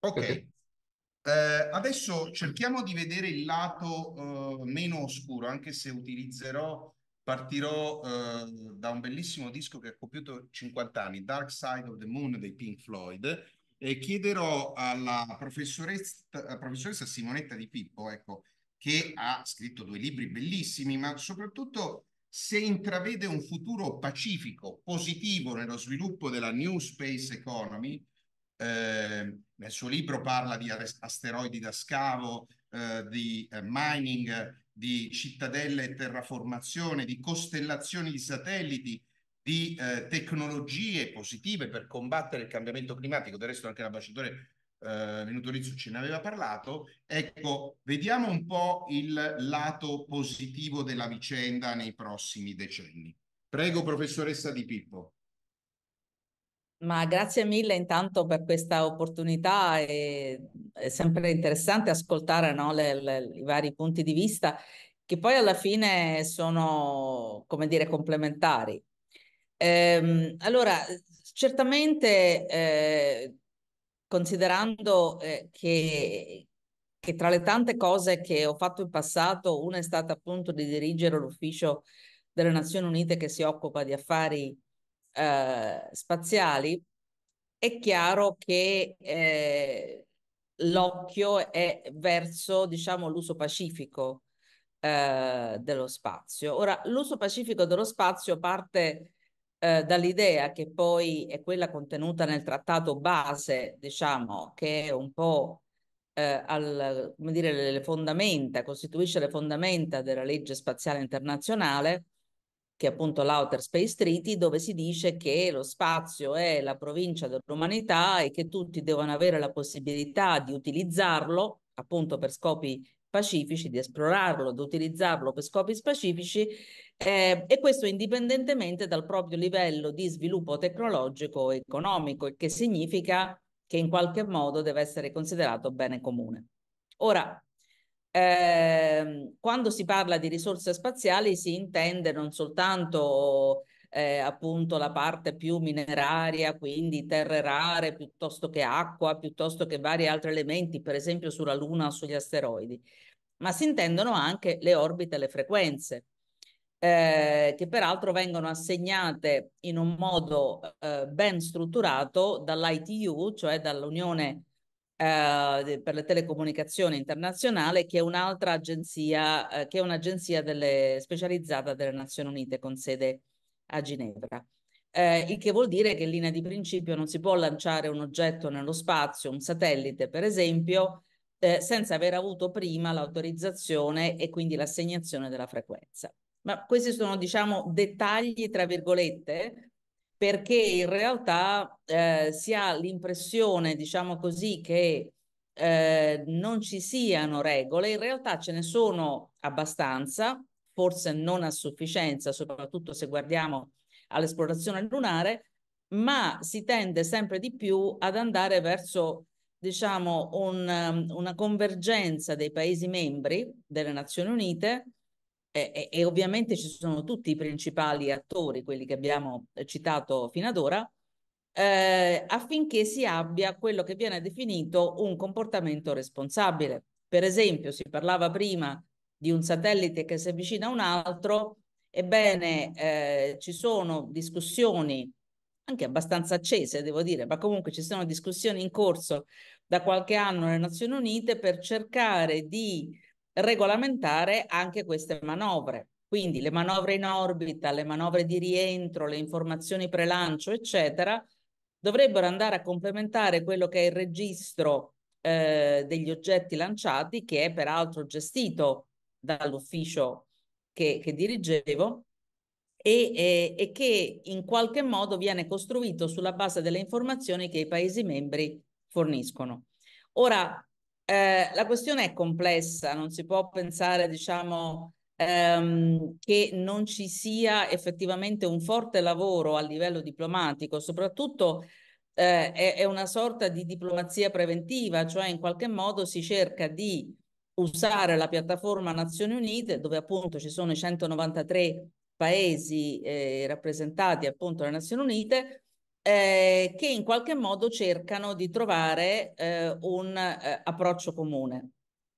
Ok. okay. Eh, adesso cerchiamo di vedere il lato eh, meno oscuro, anche se utilizzerò, partirò eh, da un bellissimo disco che ha compiuto 50 anni, Dark Side of the Moon dei Pink Floyd, e chiederò alla professoressa, eh, professoressa Simonetta Di Pippo, ecco, che ha scritto due libri bellissimi, ma soprattutto se intravede un futuro pacifico, positivo nello sviluppo della New Space Economy, Ehm, nel suo libro parla di asteroidi da scavo, eh, di eh, mining, di cittadelle e terraformazione, di costellazioni di satelliti, di eh, tecnologie positive per combattere il cambiamento climatico. Del resto anche l'ambasciatore eh, Venuto Rizzo ce ne aveva parlato. Ecco, vediamo un po' il lato positivo della vicenda nei prossimi decenni. Prego, professoressa Di Pippo. Ma grazie mille intanto per questa opportunità, è, è sempre interessante ascoltare no, le, le, i vari punti di vista che poi alla fine sono, come dire, complementari. Ehm, allora, certamente eh, considerando eh, che, che tra le tante cose che ho fatto in passato, una è stata appunto di dirigere l'ufficio delle Nazioni Unite che si occupa di affari eh, spaziali, è chiaro che eh, l'occhio è verso, diciamo, l'uso pacifico eh, dello spazio. Ora, l'uso pacifico dello spazio parte eh, dall'idea che poi è quella contenuta nel trattato base, diciamo, che è un po' eh, al, come dire, le fondamenta, costituisce le fondamenta della legge spaziale internazionale, che è appunto l'Outer Space Treaty, dove si dice che lo spazio è la provincia dell'umanità e che tutti devono avere la possibilità di utilizzarlo appunto per scopi pacifici, di esplorarlo, di utilizzarlo per scopi specifici eh, e questo indipendentemente dal proprio livello di sviluppo tecnologico e economico, il che significa che in qualche modo deve essere considerato bene comune. Ora, eh, quando si parla di risorse spaziali si intende non soltanto eh, appunto la parte più mineraria, quindi terre rare piuttosto che acqua, piuttosto che vari altri elementi, per esempio sulla Luna o sugli asteroidi, ma si intendono anche le orbite e le frequenze. Eh, che peraltro vengono assegnate in un modo eh, ben strutturato dall'ITU, cioè dall'Unione eh, per le telecomunicazioni internazionale, che è un'altra agenzia, eh, che è un'agenzia delle, specializzata delle Nazioni Unite con sede a Ginevra. Eh, il che vuol dire che in linea di principio non si può lanciare un oggetto nello spazio, un satellite per esempio, eh, senza aver avuto prima l'autorizzazione e quindi l'assegnazione della frequenza. Ma questi sono, diciamo, dettagli, tra virgolette, perché in realtà eh, si ha l'impressione, diciamo così, che eh, non ci siano regole, in realtà ce ne sono abbastanza, forse non a sufficienza, soprattutto se guardiamo all'esplorazione lunare, ma si tende sempre di più ad andare verso diciamo, un, una convergenza dei Paesi membri delle Nazioni Unite eh, e, e, ovviamente ci sono tutti i principali attori, quelli che abbiamo eh, citato fino ad ora, eh, affinché si abbia quello che viene definito un comportamento responsabile. Per esempio, si parlava prima di un satellite che si avvicina a un altro, ebbene eh, ci sono discussioni anche abbastanza accese, devo dire, ma comunque ci sono discussioni in corso da qualche anno nelle Nazioni Unite per cercare di regolamentare anche queste manovre. Quindi le manovre in orbita, le manovre di rientro, le informazioni prelancio, eccetera, dovrebbero andare a complementare quello che è il registro eh, degli oggetti lanciati, che è peraltro gestito dall'ufficio che, che dirigevo, e, e, e, che in qualche modo viene costruito sulla base delle informazioni che i Paesi membri forniscono. Ora, eh, la questione è complessa, non si può pensare, diciamo, ehm, che non ci sia effettivamente un forte lavoro a livello diplomatico, soprattutto eh, è, è, una sorta di diplomazia preventiva, cioè in qualche modo si cerca di usare la piattaforma Nazioni Unite, dove appunto ci sono i 193 paesi eh, rappresentati appunto dalle Nazioni Unite, eh, che in qualche modo cercano di trovare eh, un eh, approccio comune.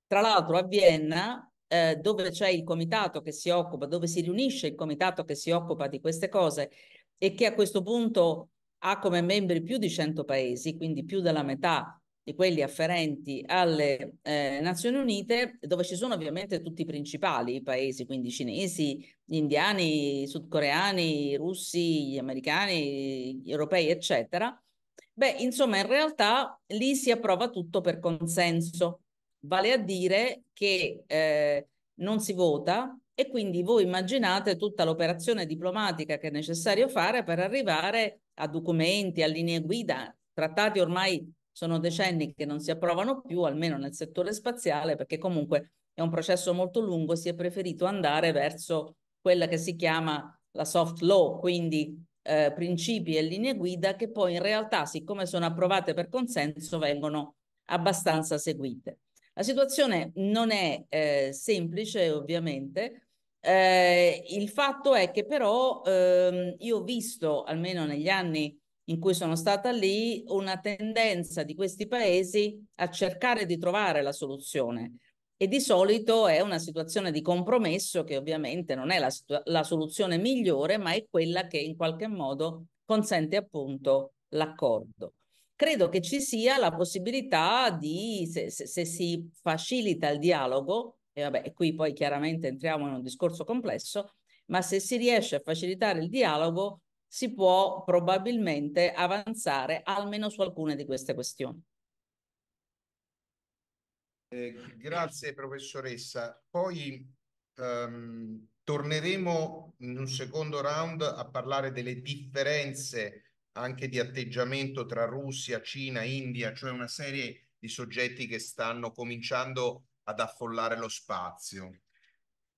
Tra l'altro a Vienna, eh, dove c'è il comitato che si occupa, dove si riunisce il comitato che si occupa di queste cose e che a questo punto ha come membri più di 100 paesi, quindi più della metà di quelli afferenti alle eh, Nazioni Unite, dove ci sono ovviamente tutti i principali paesi, quindi cinesi, gli indiani, i sudcoreani, i russi, gli americani, gli europei, eccetera. Beh, insomma, in realtà lì si approva tutto per consenso, vale a dire che eh, non si vota e quindi voi immaginate tutta l'operazione diplomatica che è necessario fare per arrivare a documenti, a linee guida, trattati ormai sono decenni che non si approvano più, almeno nel settore spaziale, perché comunque è un processo molto lungo, si è preferito andare verso quella che si chiama la soft law, quindi eh, principi e linee guida che poi in realtà, siccome sono approvate per consenso, vengono abbastanza seguite. La situazione non è eh, semplice, ovviamente. Eh, il fatto è che però ehm, io ho visto, almeno negli anni in cui sono stata lì, una tendenza di questi paesi a cercare di trovare la soluzione. E di solito è una situazione di compromesso che ovviamente non è la, la soluzione migliore, ma è quella che in qualche modo consente appunto l'accordo. Credo che ci sia la possibilità di, se, se, se si facilita il dialogo, e vabbè, qui poi chiaramente entriamo in un discorso complesso, ma se si riesce a facilitare il dialogo, si può probabilmente avanzare almeno su alcune di queste questioni. Eh, grazie professoressa. Poi ehm, torneremo in un secondo round a parlare delle differenze anche di atteggiamento tra Russia, Cina, India, cioè una serie di soggetti che stanno cominciando ad affollare lo spazio.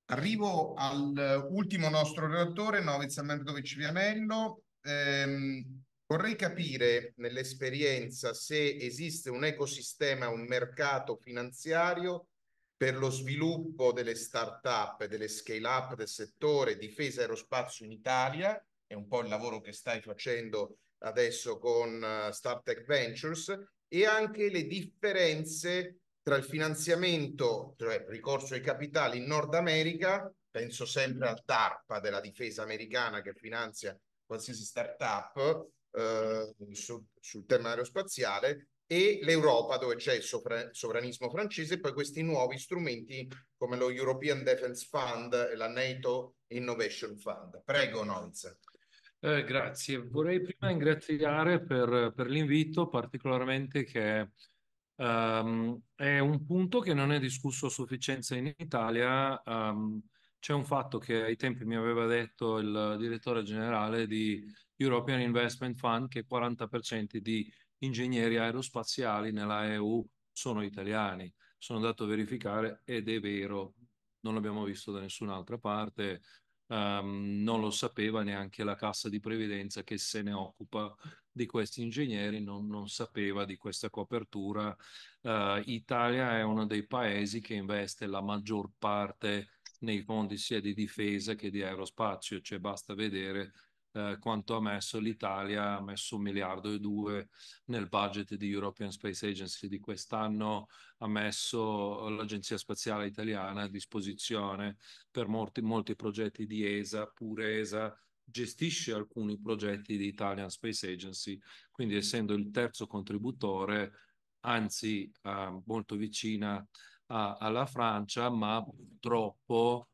Arrivo all'ultimo eh, nostro relatore, Novez Almerdovic Vianello. Eh, vorrei capire nell'esperienza se esiste un ecosistema, un mercato finanziario per lo sviluppo delle start-up, delle scale-up del settore difesa aerospazio in Italia, è un po' il lavoro che stai facendo adesso con uh, StarTech Ventures, e anche le differenze tra il finanziamento, cioè il ricorso ai capitali in Nord America, penso sempre al TARPA della difesa americana che finanzia qualsiasi startup eh, su, sul tema aerospaziale, e l'Europa dove c'è il sovra- sovranismo francese e poi questi nuovi strumenti come lo European Defense Fund e la NATO Innovation Fund. Prego, Noiz. Eh, grazie, vorrei prima ringraziare per, per l'invito, particolarmente che Um, è un punto che non è discusso a sufficienza in Italia. Um, c'è un fatto che ai tempi mi aveva detto il direttore generale di European Investment Fund che il 40% di ingegneri aerospaziali nella EU sono italiani. Sono andato a verificare ed è vero, non l'abbiamo visto da nessun'altra parte. Um, non lo sapeva neanche la cassa di previdenza che se ne occupa di questi ingegneri non, non sapeva di questa copertura. Uh, Italia è uno dei paesi che investe la maggior parte nei fondi sia di difesa che di aerospazio, cioè basta vedere eh, quanto ha messo l'Italia, ha messo un miliardo e due nel budget di European Space Agency di quest'anno, ha messo l'Agenzia Spaziale Italiana a disposizione per molti, molti progetti di ESA, pure ESA gestisce alcuni progetti di Italian Space Agency, quindi essendo il terzo contributore, anzi eh, molto vicina a, alla Francia, ma purtroppo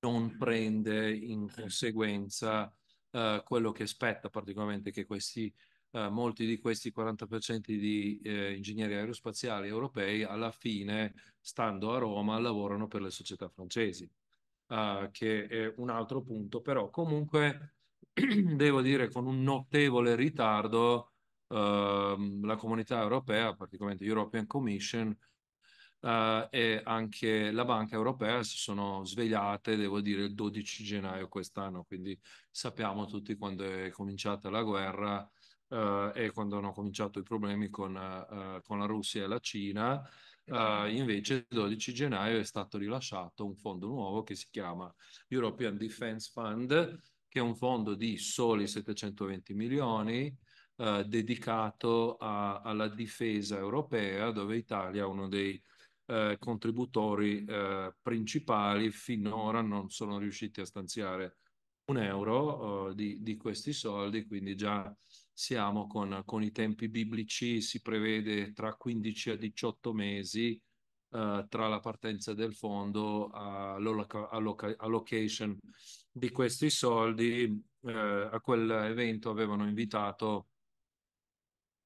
non prende in conseguenza eh, quello che spetta particolarmente che questi Uh, molti di questi 40% di eh, ingegneri aerospaziali europei alla fine, stando a Roma, lavorano per le società francesi uh, che è un altro punto, però comunque devo dire con un notevole ritardo uh, la comunità europea, praticamente European Commission, Uh, e anche la Banca Europea si sono svegliate, devo dire, il 12 gennaio quest'anno, quindi sappiamo tutti quando è cominciata la guerra uh, e quando hanno cominciato i problemi con, uh, con la Russia e la Cina. Uh, invece il 12 gennaio è stato rilasciato un fondo nuovo che si chiama European Defense Fund, che è un fondo di soli 720 milioni uh, dedicato a, alla difesa europea, dove l'Italia è uno dei uh, contributori principali. Finora non sono riusciti a stanziare un euro di, di, questi soldi, quindi già siamo con, con i tempi biblici, si prevede tra 15 a 18 mesi eh, tra la partenza del fondo all'allocation di questi soldi. Eh, a quell'evento avevano invitato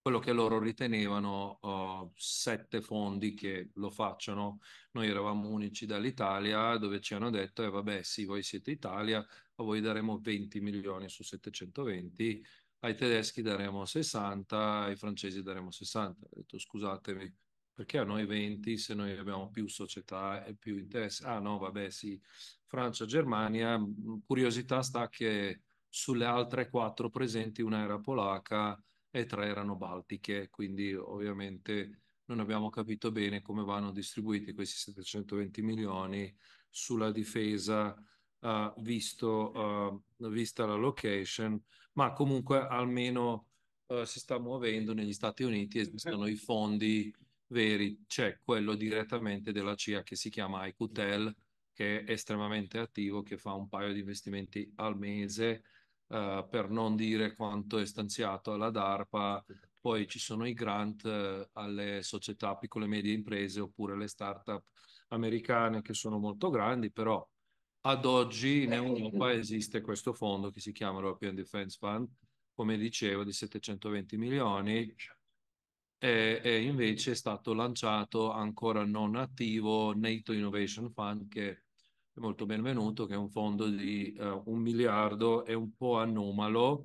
quello che loro ritenevano uh, sette fondi che lo facciano. Noi eravamo unici dall'Italia dove ci hanno detto, eh, vabbè sì, voi siete Italia, a voi daremo 20 milioni su 720 ai tedeschi daremo 60, ai francesi daremo 60. Ho detto scusatemi, perché a noi 20 se noi abbiamo più società e più interessi? Ah no, vabbè sì, Francia, Germania, mm, curiosità sta che sulle altre quattro presenti una era polacca e tre erano baltiche, quindi ovviamente non abbiamo capito bene come vanno distribuiti questi 720 milioni sulla difesa uh, visto, uh, vista la location, ma comunque almeno uh, si sta muovendo negli Stati Uniti, esistono i fondi veri, c'è quello direttamente della CIA che si chiama IQTEL, che è estremamente attivo, che fa un paio di investimenti al mese, eh, per non dire quanto è stanziato alla DARPA, poi ci sono i grant eh, alle società, piccole e medie imprese oppure le start-up americane che sono molto grandi, però ad oggi in eh, Europa esiste questo fondo che si chiama European Defense Fund, come dicevo, di 720 milioni, e, e invece è stato lanciato ancora non attivo NATO Innovation Fund, che è molto benvenuto, che è un fondo di uh, un miliardo, e un po' anomalo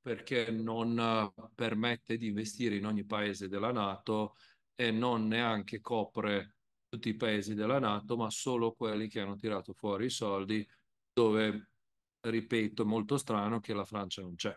perché non uh, permette di investire in ogni paese della Nato e non neanche copre tutti i paesi della Nato, ma solo quelli che hanno tirato fuori i soldi, dove, ripeto, è molto strano che la Francia non c'è.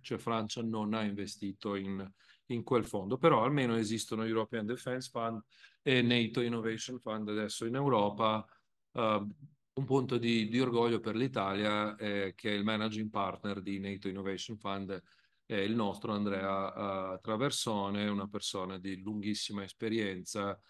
Cioè Francia non ha investito in, in quel fondo, però almeno esistono European Defense Fund e NATO Innovation Fund adesso in Europa. Uh, un punto di, di orgoglio per l'Italia eh, che è il managing partner di NATO Innovation Fund è il nostro Andrea uh, Traversone, una persona di lunghissima esperienza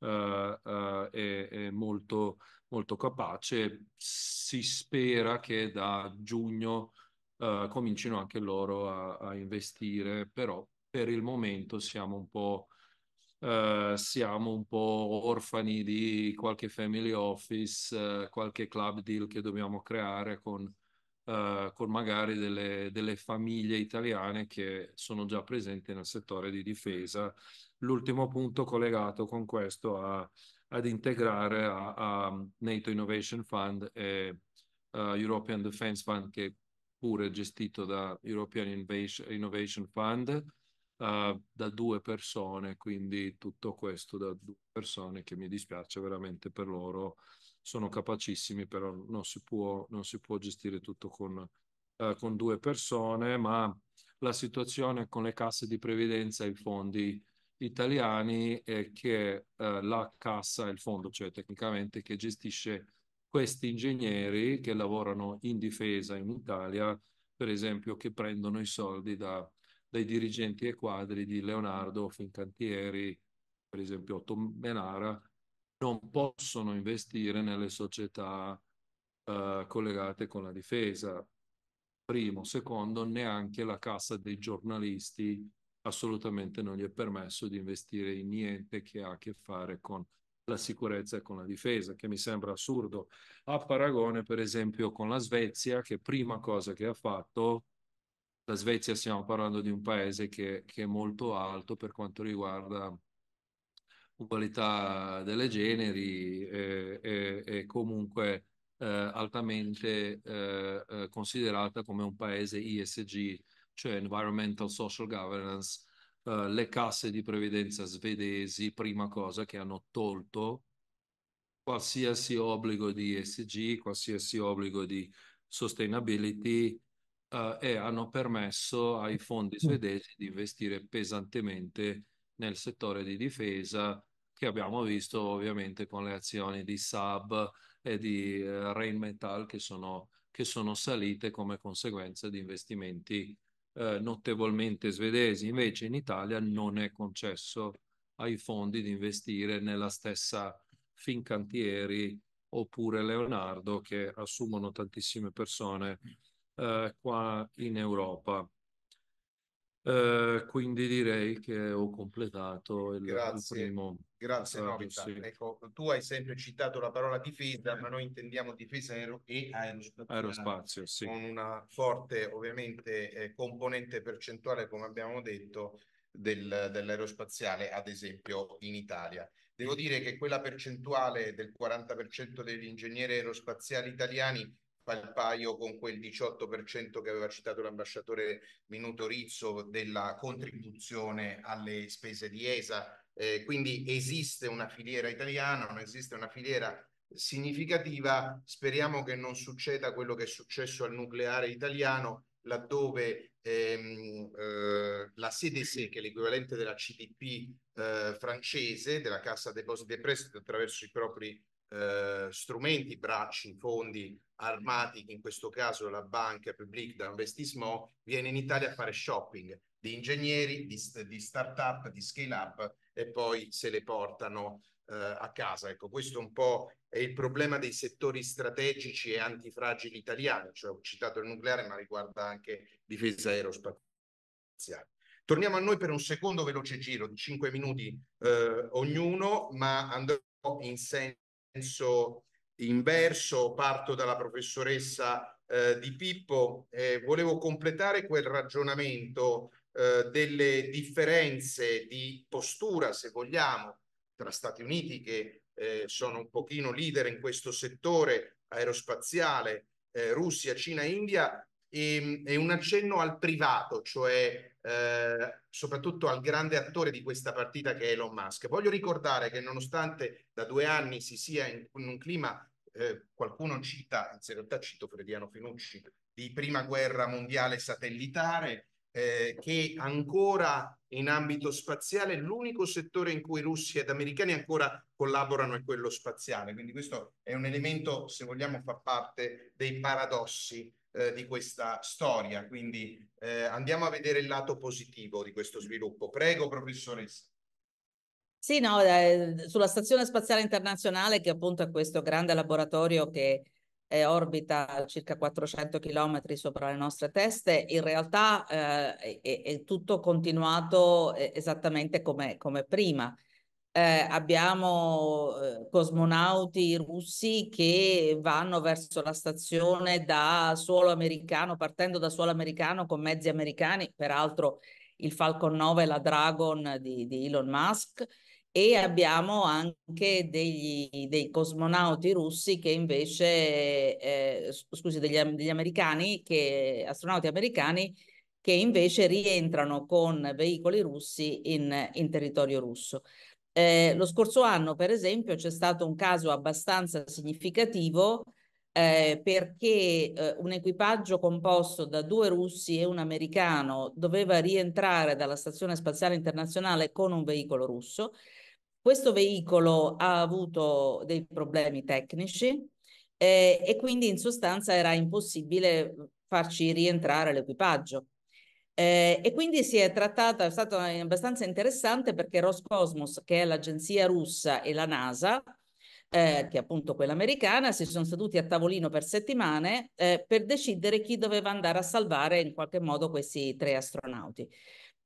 eh, eh, è, è molto, molto capace. Si spera che da giugno eh, comincino anche loro a, a investire, però per il momento siamo un po'. Uh, siamo un po' orfani di qualche family office, uh, qualche club deal che dobbiamo creare con eh, con magari delle, delle, famiglie italiane che sono già presenti nel settore di difesa. L'ultimo punto collegato con questo a, ad integrare a, a, NATO Innovation Fund e uh, European Defense Fund che pure è gestito da European Innovation Fund uh, da due persone, quindi tutto questo da due persone che mi dispiace veramente per loro sono capacissimi, però non si può, non si può gestire tutto con, eh, con, due persone, ma la situazione con le casse di previdenza e i fondi italiani è che eh, la cassa il fondo, cioè tecnicamente che gestisce questi ingegneri che lavorano in difesa in Italia, per esempio che prendono i soldi da, dai dirigenti e quadri di Leonardo, Fincantieri, per esempio Otto Menara, non possono investire nelle società eh, collegate con la difesa. Primo, secondo, neanche la cassa dei giornalisti assolutamente non gli è permesso di investire in niente che ha a che fare con la sicurezza e con la difesa, che mi sembra assurdo. A paragone, per esempio, con la Svezia, che prima cosa che ha fatto, la Svezia stiamo parlando di un paese che, che è molto alto per quanto riguarda ugualità delle generi e, eh, e, eh, e comunque eh, altamente eh, eh considerata come un paese ISG, cioè Environmental Social Governance, eh, le casse di previdenza svedesi, prima cosa che hanno tolto qualsiasi obbligo di ISG, qualsiasi obbligo di sustainability e hanno permesso ai fondi mm. svedesi di investire pesantemente nel settore di difesa che abbiamo visto ovviamente con le azioni di Saab e di eh, Rheinmetall che sono, che sono salite come conseguenza di investimenti eh, notevolmente svedesi. Invece in Italia non è concesso ai fondi di investire nella stessa Fincantieri oppure Leonardo che assumono tantissime persone eh, qua in Europa. Eh, quindi direi che ho completato il, grazie, primo. Grazie, eh, Novita. Sì. Ecco, tu hai sempre citato la parola difesa, ma noi intendiamo difesa aero- e aerospazio, aerospazio sì. con una forte, ovviamente, eh, componente percentuale, come abbiamo detto, del, dell'aerospaziale, ad esempio in Italia. Devo dire che quella percentuale del 40% degli ingegneri aerospaziali italiani il paio con quel 18% che aveva citato l'ambasciatore Minuto Rizzo della contribuzione alle spese di ESA. Eh, quindi esiste una filiera italiana, non esiste una filiera significativa. Speriamo che non succeda quello che è successo al nucleare italiano, laddove ehm, eh, la CDC, che è l'equivalente della CDP eh, francese, della Cassa Depositi e Prestiti, attraverso i propri eh, strumenti, bracci, fondi armati, in questo caso la banca Public d'Investissement, viene in Italia a fare shopping di ingegneri, di, di start-up, di scale-up e poi se le portano eh, a casa. Ecco, questo un po' è il problema dei settori strategici e antifragili italiani, cioè ho citato il nucleare ma riguarda anche difesa aerospaziale. Torniamo a noi per un secondo veloce giro di 5 minuti eh, ognuno, ma andrò in senso senso inverso, parto dalla professoressa eh, Di Pippo, eh, volevo completare quel ragionamento eh, delle differenze di postura, se vogliamo, tra Stati Uniti che eh, sono un pochino leader in questo settore aerospaziale, eh, Russia, Cina, India, e, e un accenno al privato, cioè eh, soprattutto al grande attore di questa partita che è Elon Musk. Voglio ricordare che nonostante da due anni si sia in, in un clima, eh, qualcuno cita, anzi in realtà cito Frediano Finucci, di prima guerra mondiale satellitare, eh, che ancora in ambito spaziale l'unico settore in cui russi ed americani ancora collaborano è quello spaziale. Quindi questo è un elemento, se vogliamo, fa parte dei paradossi eh, di questa storia. Quindi eh, andiamo a vedere il lato positivo di questo sviluppo. Prego, professoressa. Sì, no, eh, sulla Stazione Spaziale Internazionale, che appunto è questo grande laboratorio che eh, orbita circa 400 km sopra le nostre teste, in realtà eh, è, è, tutto continuato eh, esattamente come, come prima eh, abbiamo eh, cosmonauti russi che vanno verso la stazione da suolo americano, partendo da suolo americano con mezzi americani, peraltro il Falcon 9 e la Dragon di, di Elon Musk, e abbiamo anche degli, dei cosmonauti russi che invece, eh, scusi, degli, degli americani, che, astronauti americani che invece rientrano con veicoli russi in, in territorio russo. Eh, mm. lo scorso anno, per esempio, c'è stato un caso abbastanza significativo eh, perché eh, un equipaggio composto da due russi e un americano doveva rientrare dalla Stazione Spaziale Internazionale con un veicolo russo. Questo veicolo ha avuto dei problemi tecnici eh, e quindi in sostanza era impossibile farci rientrare l'equipaggio. Eh, e quindi si è trattata, è stato abbastanza interessante perché Roscosmos, che è l'agenzia russa, e la NASA, eh, mm. che è appunto quella americana, si sono seduti a tavolino per settimane eh, per decidere chi doveva andare a salvare in qualche modo questi tre astronauti.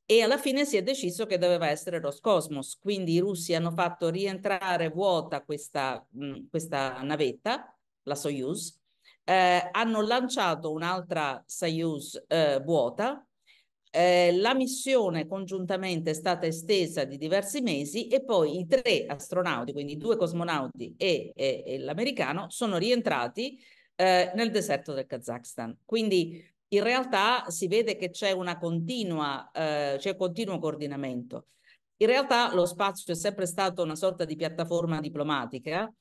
E alla fine si è deciso che doveva essere Roscosmos, quindi i russi hanno fatto rientrare vuota questa, mh, mm, questa navetta, la Soyuz, eh, hanno lanciato un'altra Soyuz eh, vuota eh, la missione congiuntamente è stata estesa di diversi mesi e poi i tre astronauti, quindi due cosmonauti e, e, e l'americano, sono rientrati eh, nel deserto del Kazakhstan. Quindi in realtà si vede che c'è, continua, eh, c'è un continuo coordinamento. In realtà lo spazio è sempre stato una sorta di piattaforma diplomatica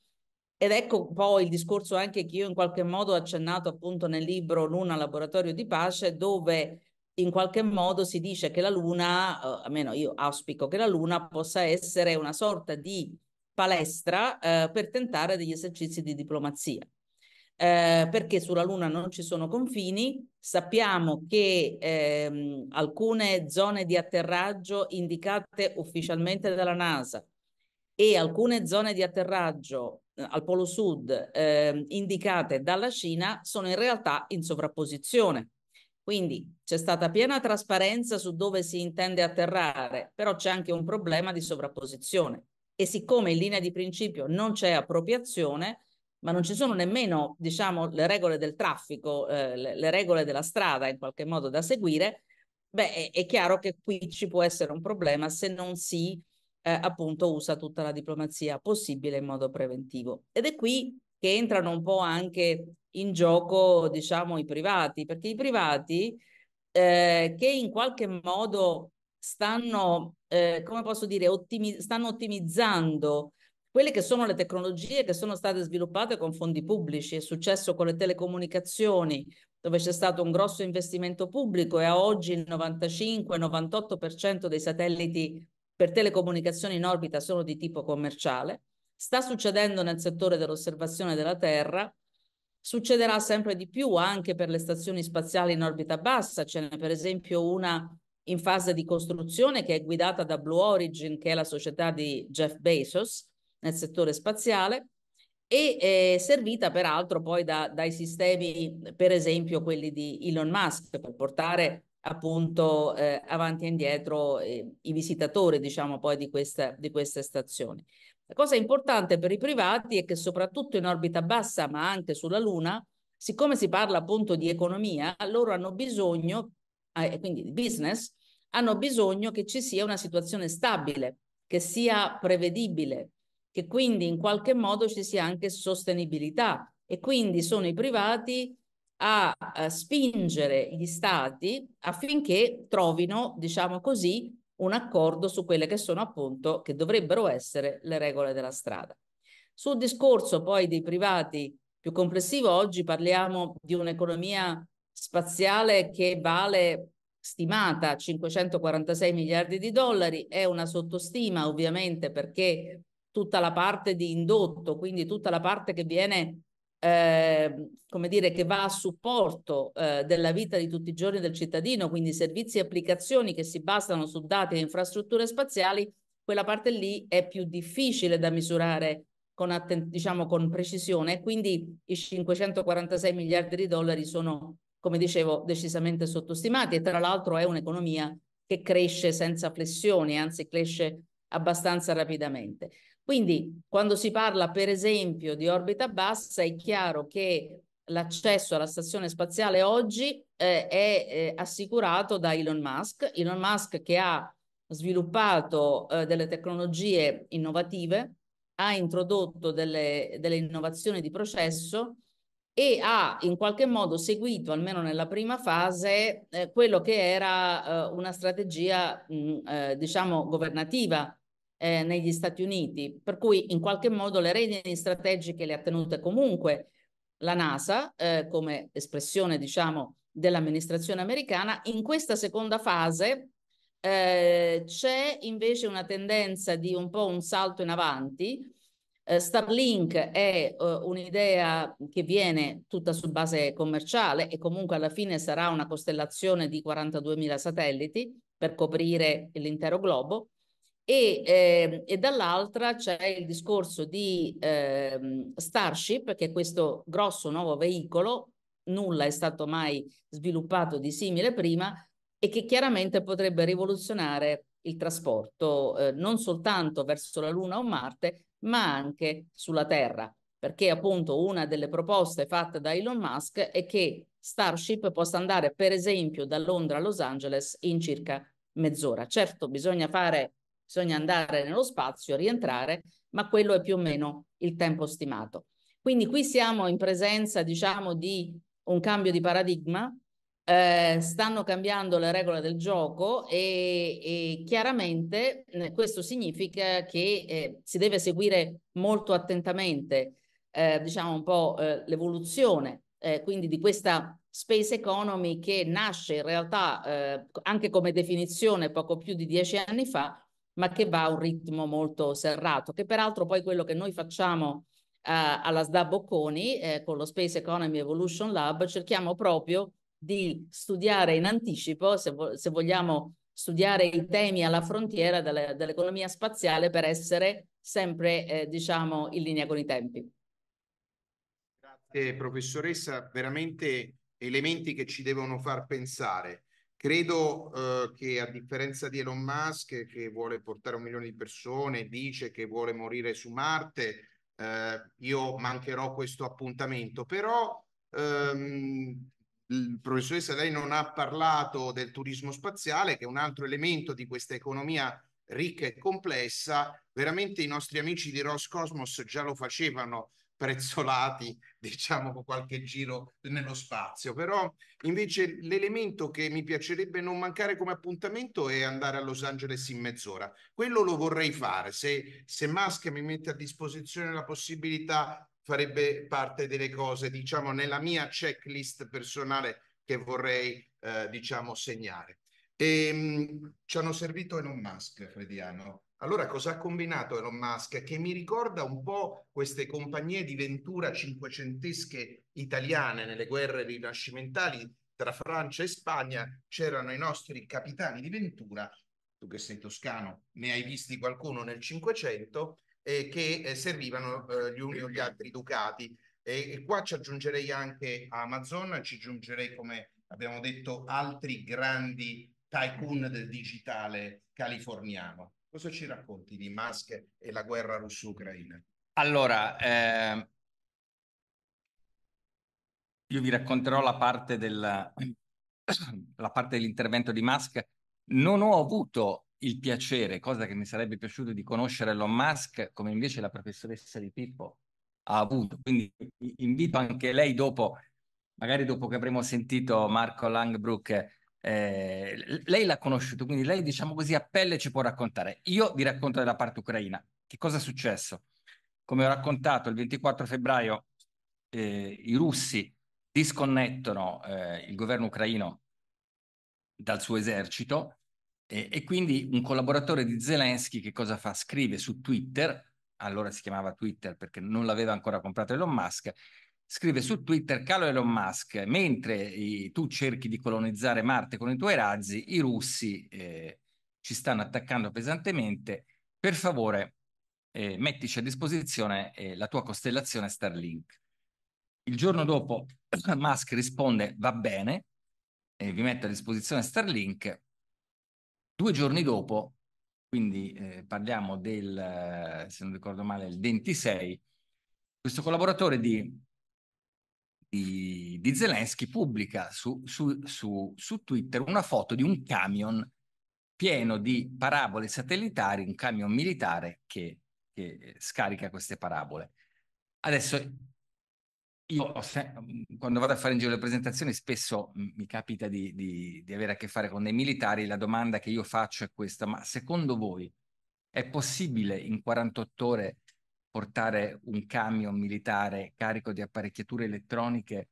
ed ecco poi il discorso anche che io in qualche modo ho accennato appunto nel libro Luna Laboratorio di Pace dove in qualche modo si dice che la Luna, eh, almeno io auspico che la Luna possa essere una sorta di palestra eh, per tentare degli esercizi di diplomazia. Eh, perché sulla Luna non ci sono confini, sappiamo che ehm, alcune zone di atterraggio indicate ufficialmente dalla NASA e alcune zone di atterraggio eh, al Polo Sud ehm, indicate dalla Cina sono in realtà in sovrapposizione. Quindi c'è stata piena trasparenza su dove si intende atterrare, però c'è anche un problema di sovrapposizione. E siccome in linea di principio non c'è appropriazione, ma non ci sono nemmeno, diciamo, le regole del traffico, eh, le, regole della strada in qualche modo da seguire, beh, è, è, chiaro che qui ci può essere un problema se non si eh, appunto usa tutta la diplomazia possibile in modo preventivo. Ed è qui che entrano un po' anche in gioco, diciamo, i privati, perché i privati eh, che in qualche modo stanno, eh, come posso dire, ottimi- stanno ottimizzando quelle che sono le tecnologie che sono state sviluppate con fondi pubblici. È successo con le telecomunicazioni, dove c'è stato un grosso investimento pubblico e a oggi il 95-98% dei satelliti per telecomunicazioni in orbita sono di tipo commerciale sta succedendo nel settore dell'osservazione della Terra, succederà sempre di più anche per le stazioni spaziali in orbita bassa, ce n'è per esempio una in fase di costruzione che è guidata da Blue Origin, che è la società di Jeff Bezos nel settore spaziale, e eh, servita peraltro poi da, dai sistemi, per esempio quelli di Elon Musk, per portare appunto eh, avanti e indietro eh, i visitatori, diciamo poi, di, questa, di queste stazioni. La cosa importante per i privati è che soprattutto in orbita bassa, ma anche sulla Luna, siccome si parla appunto di economia, loro hanno bisogno, eh, quindi di business, hanno bisogno che ci sia una situazione stabile, che sia prevedibile, che quindi in qualche modo ci sia anche sostenibilità e quindi sono i privati a, a spingere gli stati affinché trovino, diciamo così, un accordo su quelle che sono appunto, che dovrebbero essere le regole della strada. Sul discorso poi dei privati più complessivo, oggi parliamo di un'economia spaziale che vale stimata 546 miliardi di dollari, è una sottostima ovviamente perché tutta la parte di indotto, quindi tutta la parte che viene eh, come dire, che va a supporto eh, della vita di tutti i giorni del cittadino, quindi servizi e applicazioni che si basano su dati e infrastrutture spaziali, quella parte lì è più difficile da misurare con, diciamo, con precisione e quindi i 546 miliardi di dollari sono, come dicevo, decisamente sottostimati e tra l'altro è un'economia che cresce senza flessioni, anzi cresce abbastanza rapidamente. Quindi quando si parla per esempio di orbita bassa è chiaro che l'accesso alla stazione spaziale oggi eh, è eh, assicurato da Elon Musk, Elon Musk che ha sviluppato eh, delle tecnologie innovative, ha introdotto delle, delle innovazioni di processo e ha in qualche modo seguito, almeno nella prima fase, eh, quello che era eh, una strategia, mh, mm, eh, diciamo, governativa eh, negli Stati Uniti, per cui in qualche modo le redini strategiche le ha tenute comunque la NASA eh, come espressione diciamo dell'amministrazione americana. In questa seconda fase eh, c'è invece una tendenza di un po' un salto in avanti. Eh, Starlink è eh, un'idea che viene tutta su base commerciale e comunque alla fine sarà una costellazione di 42.000 satelliti per coprire l'intero globo e, eh, e dall'altra c'è il discorso di eh, Starship, che è questo grosso nuovo veicolo, nulla è stato mai sviluppato di simile prima e che chiaramente potrebbe rivoluzionare il trasporto eh, non soltanto verso la Luna o Marte, ma anche sulla Terra, perché appunto una delle proposte fatte da Elon Musk è che Starship possa andare per esempio da Londra a Los Angeles in circa mezz'ora. Certo, bisogna fare bisogna andare nello spazio, rientrare, ma quello è più o meno il tempo stimato. Quindi qui siamo in presenza, diciamo, di un cambio di paradigma, eh, stanno cambiando le regole del gioco e, e chiaramente eh, questo significa che eh, si deve seguire molto attentamente, eh, diciamo un po' eh, l'evoluzione, quindi di questa space economy che nasce in realtà anche come definizione poco più di dieci anni fa, ma che va a un ritmo molto serrato, che peraltro poi quello che noi facciamo eh, alla SDA Bocconi eh, con lo Space Economy Evolution Lab cerchiamo proprio di studiare in anticipo, se, vo- se vogliamo studiare i temi alla frontiera delle, dell'economia spaziale per essere sempre eh, diciamo in linea con i tempi. Grazie professoressa, veramente elementi che ci devono far pensare. Credo eh, che a differenza di Elon Musk che vuole portare un milione di persone, dice che vuole morire su Marte, eh, io mancherò questo appuntamento, però ehm, il professoressa lei non ha parlato del turismo spaziale, che è un altro elemento di questa economia ricca e complessa. Veramente i nostri amici di Roscosmos già lo facevano prezzolati, diciamo, con qualche giro nello spazio. Però invece l'elemento che mi piacerebbe non mancare come appuntamento è andare a Los Angeles in mezz'ora. Quello lo vorrei fare. Se, se Musk mi mette a disposizione la possibilità, farebbe parte delle cose, diciamo, nella mia checklist personale che vorrei, eh, diciamo, segnare. E, ehm, mh, ci hanno servito Elon Musk, Frediano allora cosa ha combinato Elon Musk? Che mi ricorda un po' queste compagnie di ventura cinquecentesche italiane nelle guerre rinascimentali tra Francia e Spagna, c'erano i nostri capitani di ventura, tu che sei toscano, ne hai visti qualcuno nel Cinquecento, eh, che eh, servivano eh, gli uni o gli altri ducati. E, e qua ci aggiungerei anche Amazon, ci aggiungerei come abbiamo detto altri grandi tycoon del digitale californiano. Cosa ci racconti di Musk e la guerra russo-ucraina? Allora, eh, io vi racconterò la parte, della, la parte dell'intervento di Musk. Non ho avuto il piacere, cosa che mi sarebbe piaciuto di conoscere Elon Musk, come invece la professoressa di Pippo ha avuto. Quindi invito anche lei dopo, magari dopo che avremo sentito Marco Langbrook eh, lei l'ha conosciuto, quindi lei diciamo così a pelle ci può raccontare. Io vi racconto della parte ucraina. Che cosa è successo? Come ho raccontato, il 24 febbraio eh, i russi disconnettono eh, il governo ucraino dal suo esercito e, e, quindi un collaboratore di Zelensky che cosa fa? Scrive su Twitter, allora si chiamava Twitter perché non l'aveva ancora comprato Elon Musk, scrive su Twitter, caro Elon Musk, mentre i, tu cerchi di colonizzare Marte con i tuoi razzi, i russi eh, ci stanno attaccando pesantemente, per favore eh, mettici a disposizione eh, la tua costellazione Starlink. Il giorno dopo Musk risponde va bene, eh, vi metto a disposizione Starlink. Due giorni dopo, quindi eh, parliamo del, eh, se non ricordo male, il 26, questo collaboratore di di, di Zelensky pubblica su, su, su, su, Twitter una foto di un camion pieno di parabole satellitari, un camion militare che, che eh, scarica queste parabole. Adesso io mhmm, quando vado a fare in giro le presentazioni spesso mhmm, mi capita di, di, di, avere a che fare con dei militari, la domanda che io faccio è questa, ma secondo voi è possibile in 48 ore portare un camion militare carico di apparecchiature elettroniche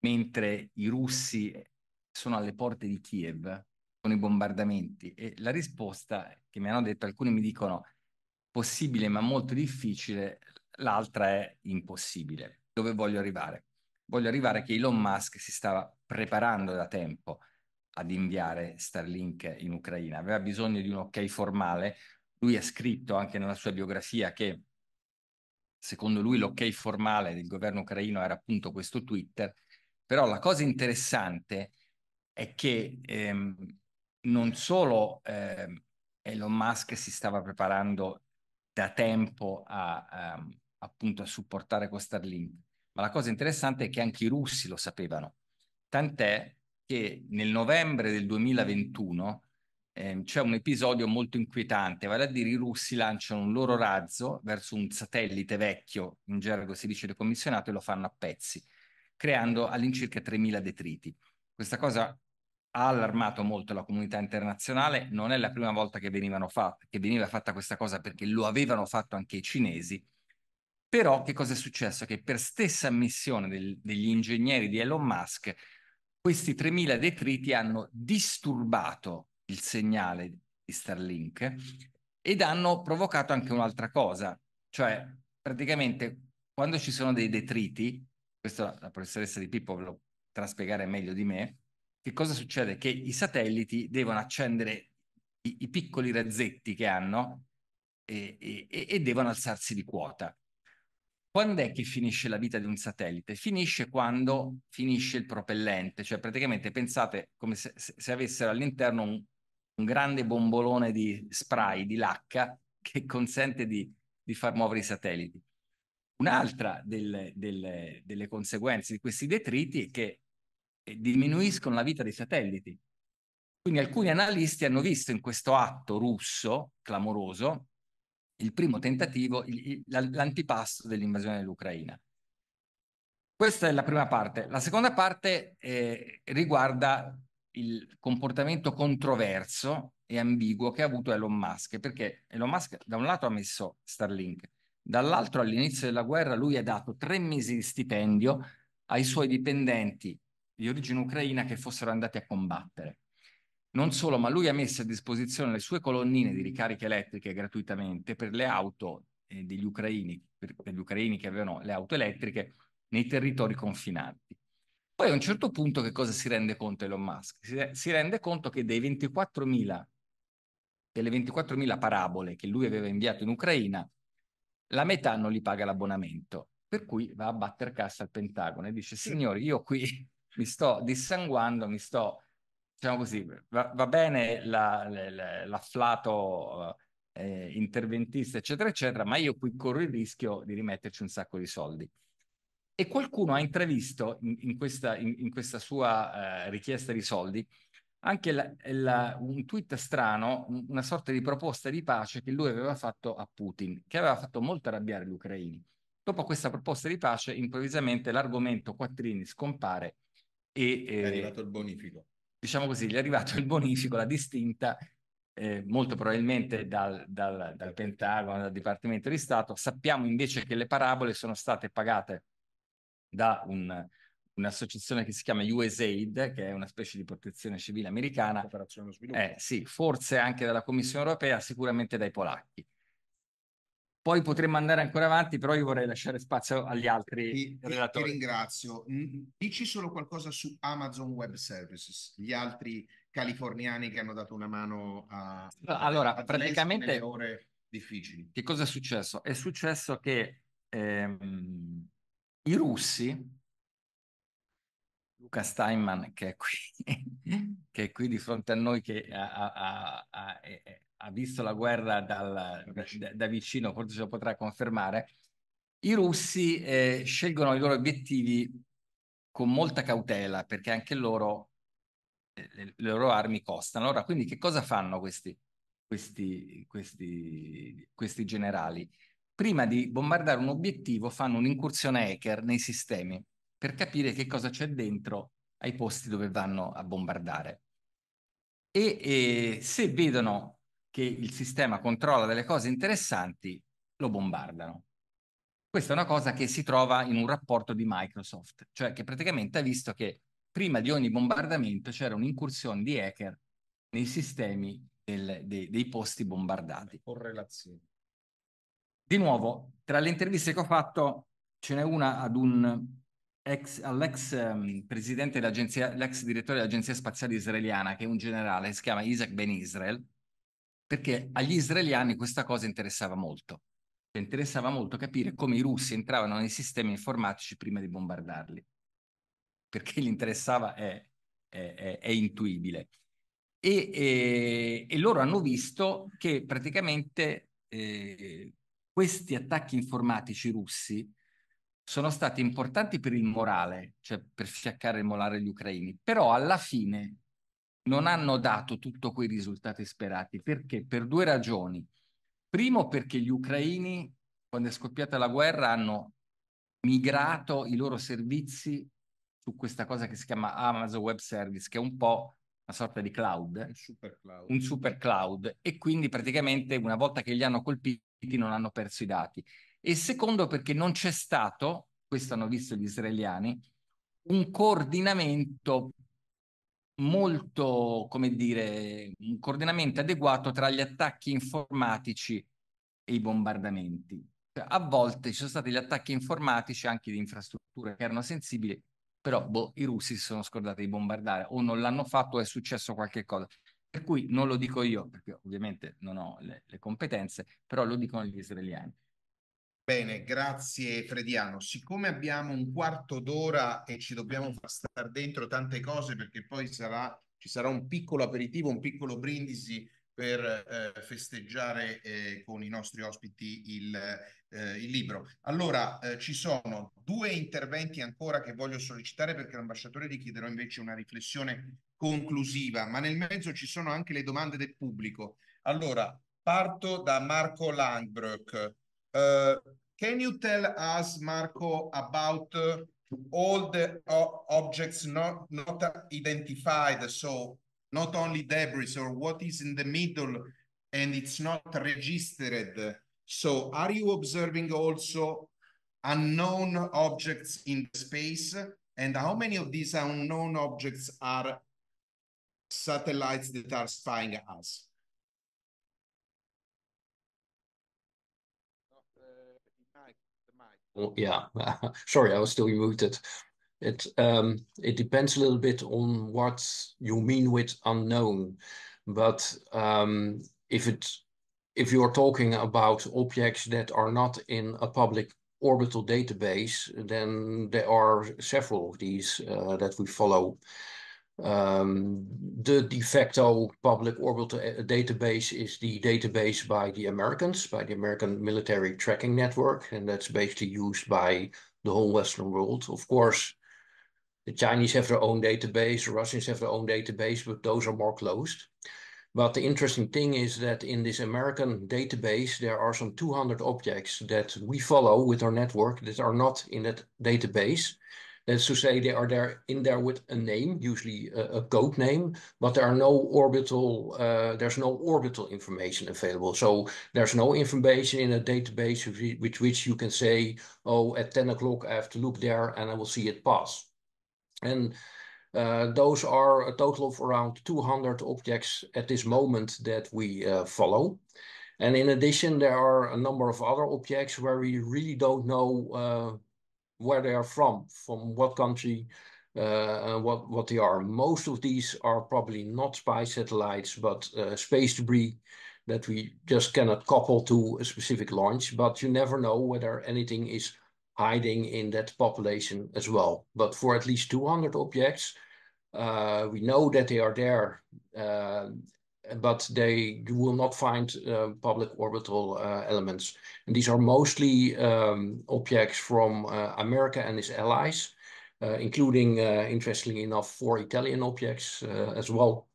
mentre i russi eh, sono alle porte di Kiev con i bombardamenti? E la risposta che mi hanno detto, alcuni mi dicono possibile ma molto difficile, l'altra è impossibile. Dove voglio arrivare? Voglio arrivare che Elon Musk si stava preparando da tempo ad inviare Starlink in Ucraina, aveva bisogno di un ok formale. Lui ha scritto anche nella sua biografia che secondo lui l'ok formale del governo ucraino era appunto questo Twitter, però la cosa interessante è che ehm, non solo ehm, Elon Musk si stava preparando da tempo a, um, appunto a supportare questa Starlink, ma la cosa interessante è che anche i russi lo sapevano, tant'è che nel novembre del 2021 Ehm, c'è un episodio molto inquietante, vale a dire i russi lanciano un loro razzo verso un satellite vecchio, in gergo si dice decommissionato, e lo fanno a pezzi, creando all'incirca 3.000 detriti. Questa cosa ha allarmato molto la comunità internazionale, non è la prima volta che, fatte, che veniva fatta questa cosa perché lo avevano fatto anche i cinesi, però che cosa è successo? Che per stessa missione del, degli ingegneri di Elon Musk, questi 3.000 detriti hanno disturbato il segnale di Starlink ed hanno provocato anche un'altra cosa, cioè praticamente quando ci sono dei detriti, questo la professoressa di Pippo ve lo potrà spiegare meglio di me, che cosa succede? Che i satelliti devono accendere i, i piccoli razzetti che hanno e, e, e devono alzarsi di quota. Quando è che finisce la vita di un satellite? Finisce quando finisce il propellente, cioè praticamente pensate come se, se avessero all'interno un, un grande bombolone di spray, di lacca, che consente di, di far muovere i satelliti. Un'altra del, del, delle conseguenze di questi detriti è che eh, diminuiscono la vita dei satelliti. Quindi alcuni analisti hanno visto in questo atto russo, clamoroso, il primo tentativo, l'antipasto dell'invasione dell'Ucraina. Questa è la prima parte. La seconda parte eh, riguarda il comportamento controverso e ambiguo che ha avuto Elon Musk, perché Elon Musk da un lato ha messo Starlink, dall'altro all'inizio della guerra lui ha dato tre mesi di stipendio ai suoi dipendenti di origine ucraina che fossero andati a combattere. Non solo, ma lui ha messo a disposizione le sue colonnine di ricariche elettriche gratuitamente per le auto eh, degli ucraini, per gli ucraini che avevano le auto elettriche nei territori confinanti. Poi a un certo punto che cosa si rende conto Elon Musk? Si, si rende conto che dei 24.000, delle 24.000 parabole che lui aveva inviato in Ucraina, la metà non li paga l'abbonamento. Per cui va a batter cassa al Pentagono e dice, signori, io qui mi sto dissanguando, mi sto, diciamo così, va, va bene la, la, l'afflato eh, interventista, eccetera, eccetera, ma io qui corro il rischio di rimetterci un sacco di soldi. E qualcuno ha intravisto in, in, questa, in, in questa, sua eh, richiesta di soldi anche la, la, un tweet strano, una sorta di proposta di pace che lui aveva fatto a Putin, che aveva fatto molto arrabbiare gli ucraini. Dopo questa proposta di pace, improvvisamente l'argomento quattrini scompare e... Eh, è arrivato il bonifico. Diciamo così, gli è arrivato il bonifico, la distinta, eh, molto probabilmente dal, dal, dal Pentagono, dal Dipartimento di Stato. Sappiamo invece che le parabole sono state pagate da un, un'associazione che si chiama USAID, che è una specie di protezione civile americana, Eh, sì, forse anche dalla Commissione europea, sicuramente dai polacchi. Poi potremmo andare ancora avanti, però io vorrei lasciare spazio agli altri ti, relatori. Ti ringrazio. Dici solo qualcosa su Amazon Web Services, gli altri californiani che hanno dato una mano a... Allora, a praticamente... ore difficili. Che cosa è successo? È successo che ehm, i russi, Luca Steinman che è qui, che è qui di fronte a noi, che ha, ha, ha, ha visto la guerra dal, da, da, vicino, forse ce lo potrà confermare, i russi eh, scelgono i loro obiettivi con molta cautela perché anche loro eh, le, le, loro armi costano. Allora, quindi che cosa fanno questi, questi, questi, questi generali? prima di bombardare un obiettivo fanno un'incursione hacker nei sistemi per capire che cosa c'è dentro ai posti dove vanno a bombardare. E, e se vedono che il sistema controlla delle cose interessanti, lo bombardano. Questa è una cosa che si trova in un rapporto di Microsoft, cioè che praticamente ha visto che prima di ogni bombardamento c'era un'incursione di hacker nei sistemi del, dei, dei posti bombardati. Correlazione. Di nuovo, tra le interviste che ho fatto, ce n'è una ad un ex, all'ex um, presidente dell'agenzia, l'ex direttore dell'agenzia spaziale israeliana, che è un generale, si chiama Isaac Ben Israel, perché agli israeliani questa cosa interessava molto. Cioè, interessava molto capire come i russi entravano nei sistemi informatici prima di bombardarli. Perché gli interessava è, è, è, è intuibile. E, e, e, loro hanno visto che praticamente eh, questi attacchi informatici russi sono stati importanti per il morale, cioè per fiaccare il morale agli ucraini, però alla fine non hanno dato tutti quei risultati sperati. Perché? Per due ragioni. Primo perché gli ucraini, quando è scoppiata la guerra, hanno migrato i loro servizi su questa cosa che si chiama Amazon Web Service, che è un po' una sorta di cloud, un super cloud. Un super cloud. E quindi praticamente una volta che li hanno colpiti sciiti non hanno perso i dati. E secondo perché non c'è stato, questo hanno visto gli israeliani, un coordinamento molto, come dire, un coordinamento adeguato tra gli attacchi informatici e i bombardamenti. Cioè, a volte ci sono stati gli attacchi informatici anche di infrastrutture che erano sensibili, però boh, i russi si sono scordati di bombardare o non l'hanno fatto o è successo qualche cosa. Per cui non lo dico io, perché ovviamente non ho le, le competenze, però lo dicono gli israeliani. Bene, grazie Frediano. Siccome abbiamo un quarto d'ora e ci dobbiamo far stare dentro tante cose, perché poi sarà, ci sarà un piccolo aperitivo, un piccolo brindisi per eh, festeggiare eh, con i nostri ospiti il, eh, il libro. Allora, eh, ci sono due interventi ancora che voglio sollecitare perché l'ambasciatore gli chiederò invece una riflessione conclusiva, ma nel mezzo ci sono anche le domande del pubblico. Allora, parto da Marco Langbroek. Uh, can you tell us, Marco, about uh, all the uh, objects not, not identified? So, not only debris or what is in the middle and it's not registered. So, are you observing also unknown objects in space? And how many of these unknown objects are satellites that are spying us. Uh, oh, yeah sorry i was still muted it um, it depends a little bit on what you mean with unknown but um, if it if you are talking about objects that are not in a public orbital database then there are several of these uh, that we follow um, ehm, the de facto public orbital eh, database is the database by the Americans, by the American Military Tracking Network, and that's basically used by the whole Western world. Of course, the Chinese have their own database, the Russians have their own database, but those are more closed. But the interesting thing is that in this American database, there are some 200 objects that we follow with our network that are not in that database. That's to say, they are there in there with a name, usually a, a code name, but there are no orbital. Uh, there's no orbital information available. So there's no information in a database with, with which you can say, "Oh, at ten o'clock I have to look there, and I will see it pass." And uh, those are a total of around 200 objects at this moment that we uh, follow. And in addition, there are a number of other objects where we really don't know uh, where they are from, from what country, uh, what, what they are. Most of these are probably not spy satellites, but uh, space debris that we just cannot couple to a specific launch. But you never know whether anything is hiding in that population as well. But for at least 200 objects, uh, we know that they are there. Uh, but they will not find uh, public orbital uh, elements. And these are mostly um, objects from uh, America and its allies, uh, including, uh, interestingly enough, four Italian objects uh, as well.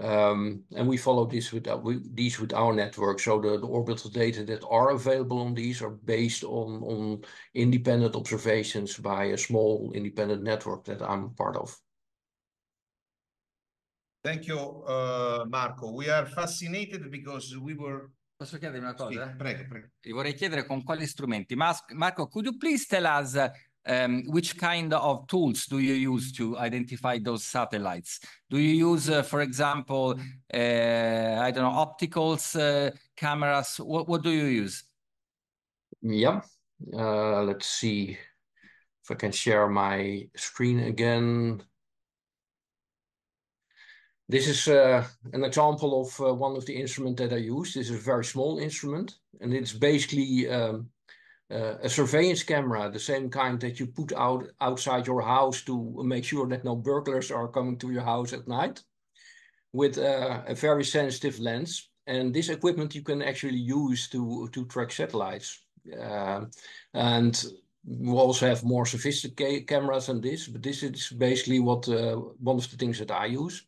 Um, and we follow this with, these with our network. So the, the, orbital data that are available on these are based on, on independent observations by a small independent network that I'm part of. Thank you, uh, Marco. We are fascinated because we were. Posso chiedere una cosa? Sì, prego, prego. Io vorrei chiedere con quali strumenti. Marco, could you please tell us um, which kind of tools do you use to identify those satellites? Do you use, uh, for example, uh, I don't know, opticals, uh, cameras? What, what do you use? Yeah, uh, let's see if I can share my screen again. This is uh, an example of uh, one of the instruments that I use. This is a very small instrument, and it's basically um, uh, a surveillance camera, the same kind that you put out outside your house to make sure that no burglars are coming to your house at night, with uh, a very sensitive lens. And this equipment you can actually use to to track satellites, um, and we also have more sophisticated cameras than this, but this is basically what uh, one of the things that I use.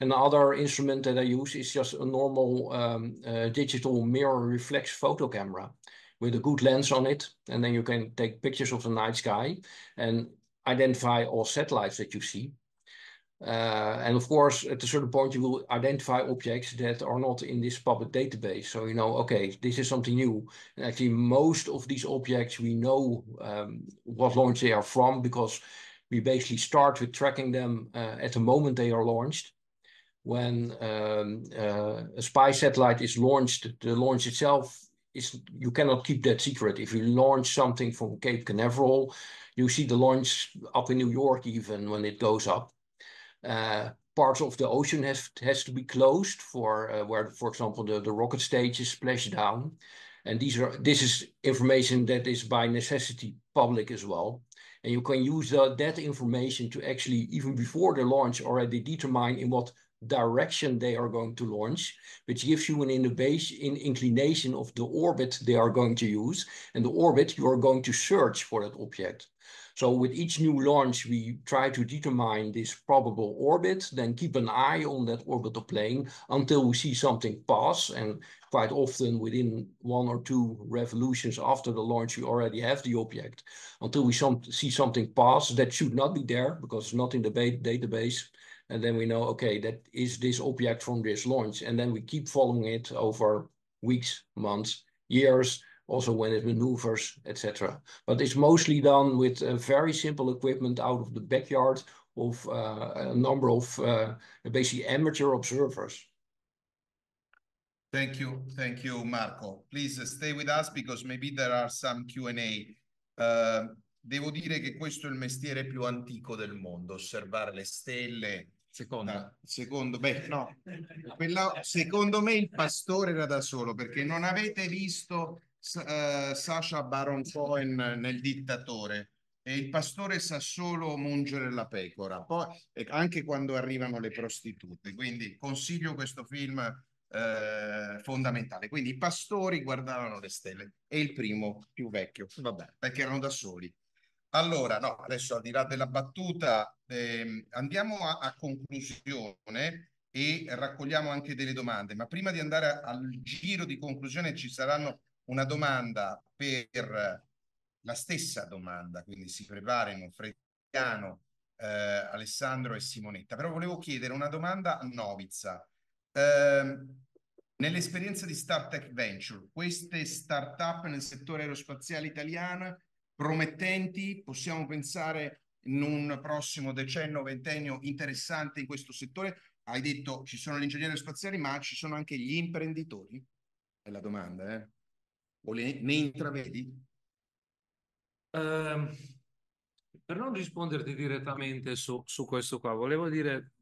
And the other instrument that I use is just a normal um, uh, digital mirror reflex photo camera with a good lens on it. And then you can take pictures of the night sky and identify all satellites that you see. Uh, and of course, at a certain point, you will identify objects that are not in this public database. So you know, okay, this is something new. And actually, most of these objects, we know um, what launch they are from because we basically start with tracking them uh, at the moment they are launched when um, uh, a spy satellite is launched, the launch itself is you cannot keep that secret. If you launch something from Cape Canaveral, you see the launch up in New York even when it goes up. Uh, parts of the ocean has has to be closed for uh, where, for example, the, the rocket stages splash down. And these are this is information that is by necessity public as well. And you can use the, that information to actually, even before the launch, already determine in what direction they are going to launch, which gives you an innovation, in inclination of the orbit they are going to use and the orbit you are going to search for that object. So with each new launch, we try to determine this probable orbit, then keep an eye on that orbital plane until we see something pass. And quite often within one or two revolutions after the launch, we already have the object. Until we some see something pass that should not be there because it's not in the database, and then we know, okay, that is this object from this launch. And then we keep following it over weeks, months, years, also when it maneuvers, etc. But it's mostly done with uh, very simple equipment out of the backyard of uh, a number of uh, basically amateur observers. Thank you. Thank you, Marco. Please uh, stay with us because maybe there are some Q&A. Uh, devo dire che questo è il mestiere più antico del mondo, osservare le stelle, Secondo. Ah, secondo, beh, no. Quella, secondo me il pastore era da solo perché non avete visto uh, eh, Sasha Baron Cohen nel dittatore e il pastore sa solo mungere la pecora, poi anche quando arrivano le prostitute. Quindi consiglio questo film eh, fondamentale. Quindi i pastori guardavano le stelle e il primo più vecchio, vabbè, perché erano da soli. Allora, no, adesso al di là della battuta, eh, andiamo a, a, conclusione e raccogliamo anche delle domande, ma prima di andare a, al giro di conclusione ci saranno una domanda per la stessa domanda, quindi si preparino Frediano, eh, Alessandro e Simonetta. Però volevo chiedere una domanda a Novizza. Eh, nell'esperienza di StarTech Venture, queste start-up nel settore aerospaziale italiano promettenti, possiamo pensare in un prossimo decennio, ventennio interessante in questo settore? Hai detto ci sono gli ingegneri spaziali, ma ci sono anche gli imprenditori? È la domanda, eh? O le, ne intravedi? Uh, per non risponderti direttamente su, su questo qua, volevo dire,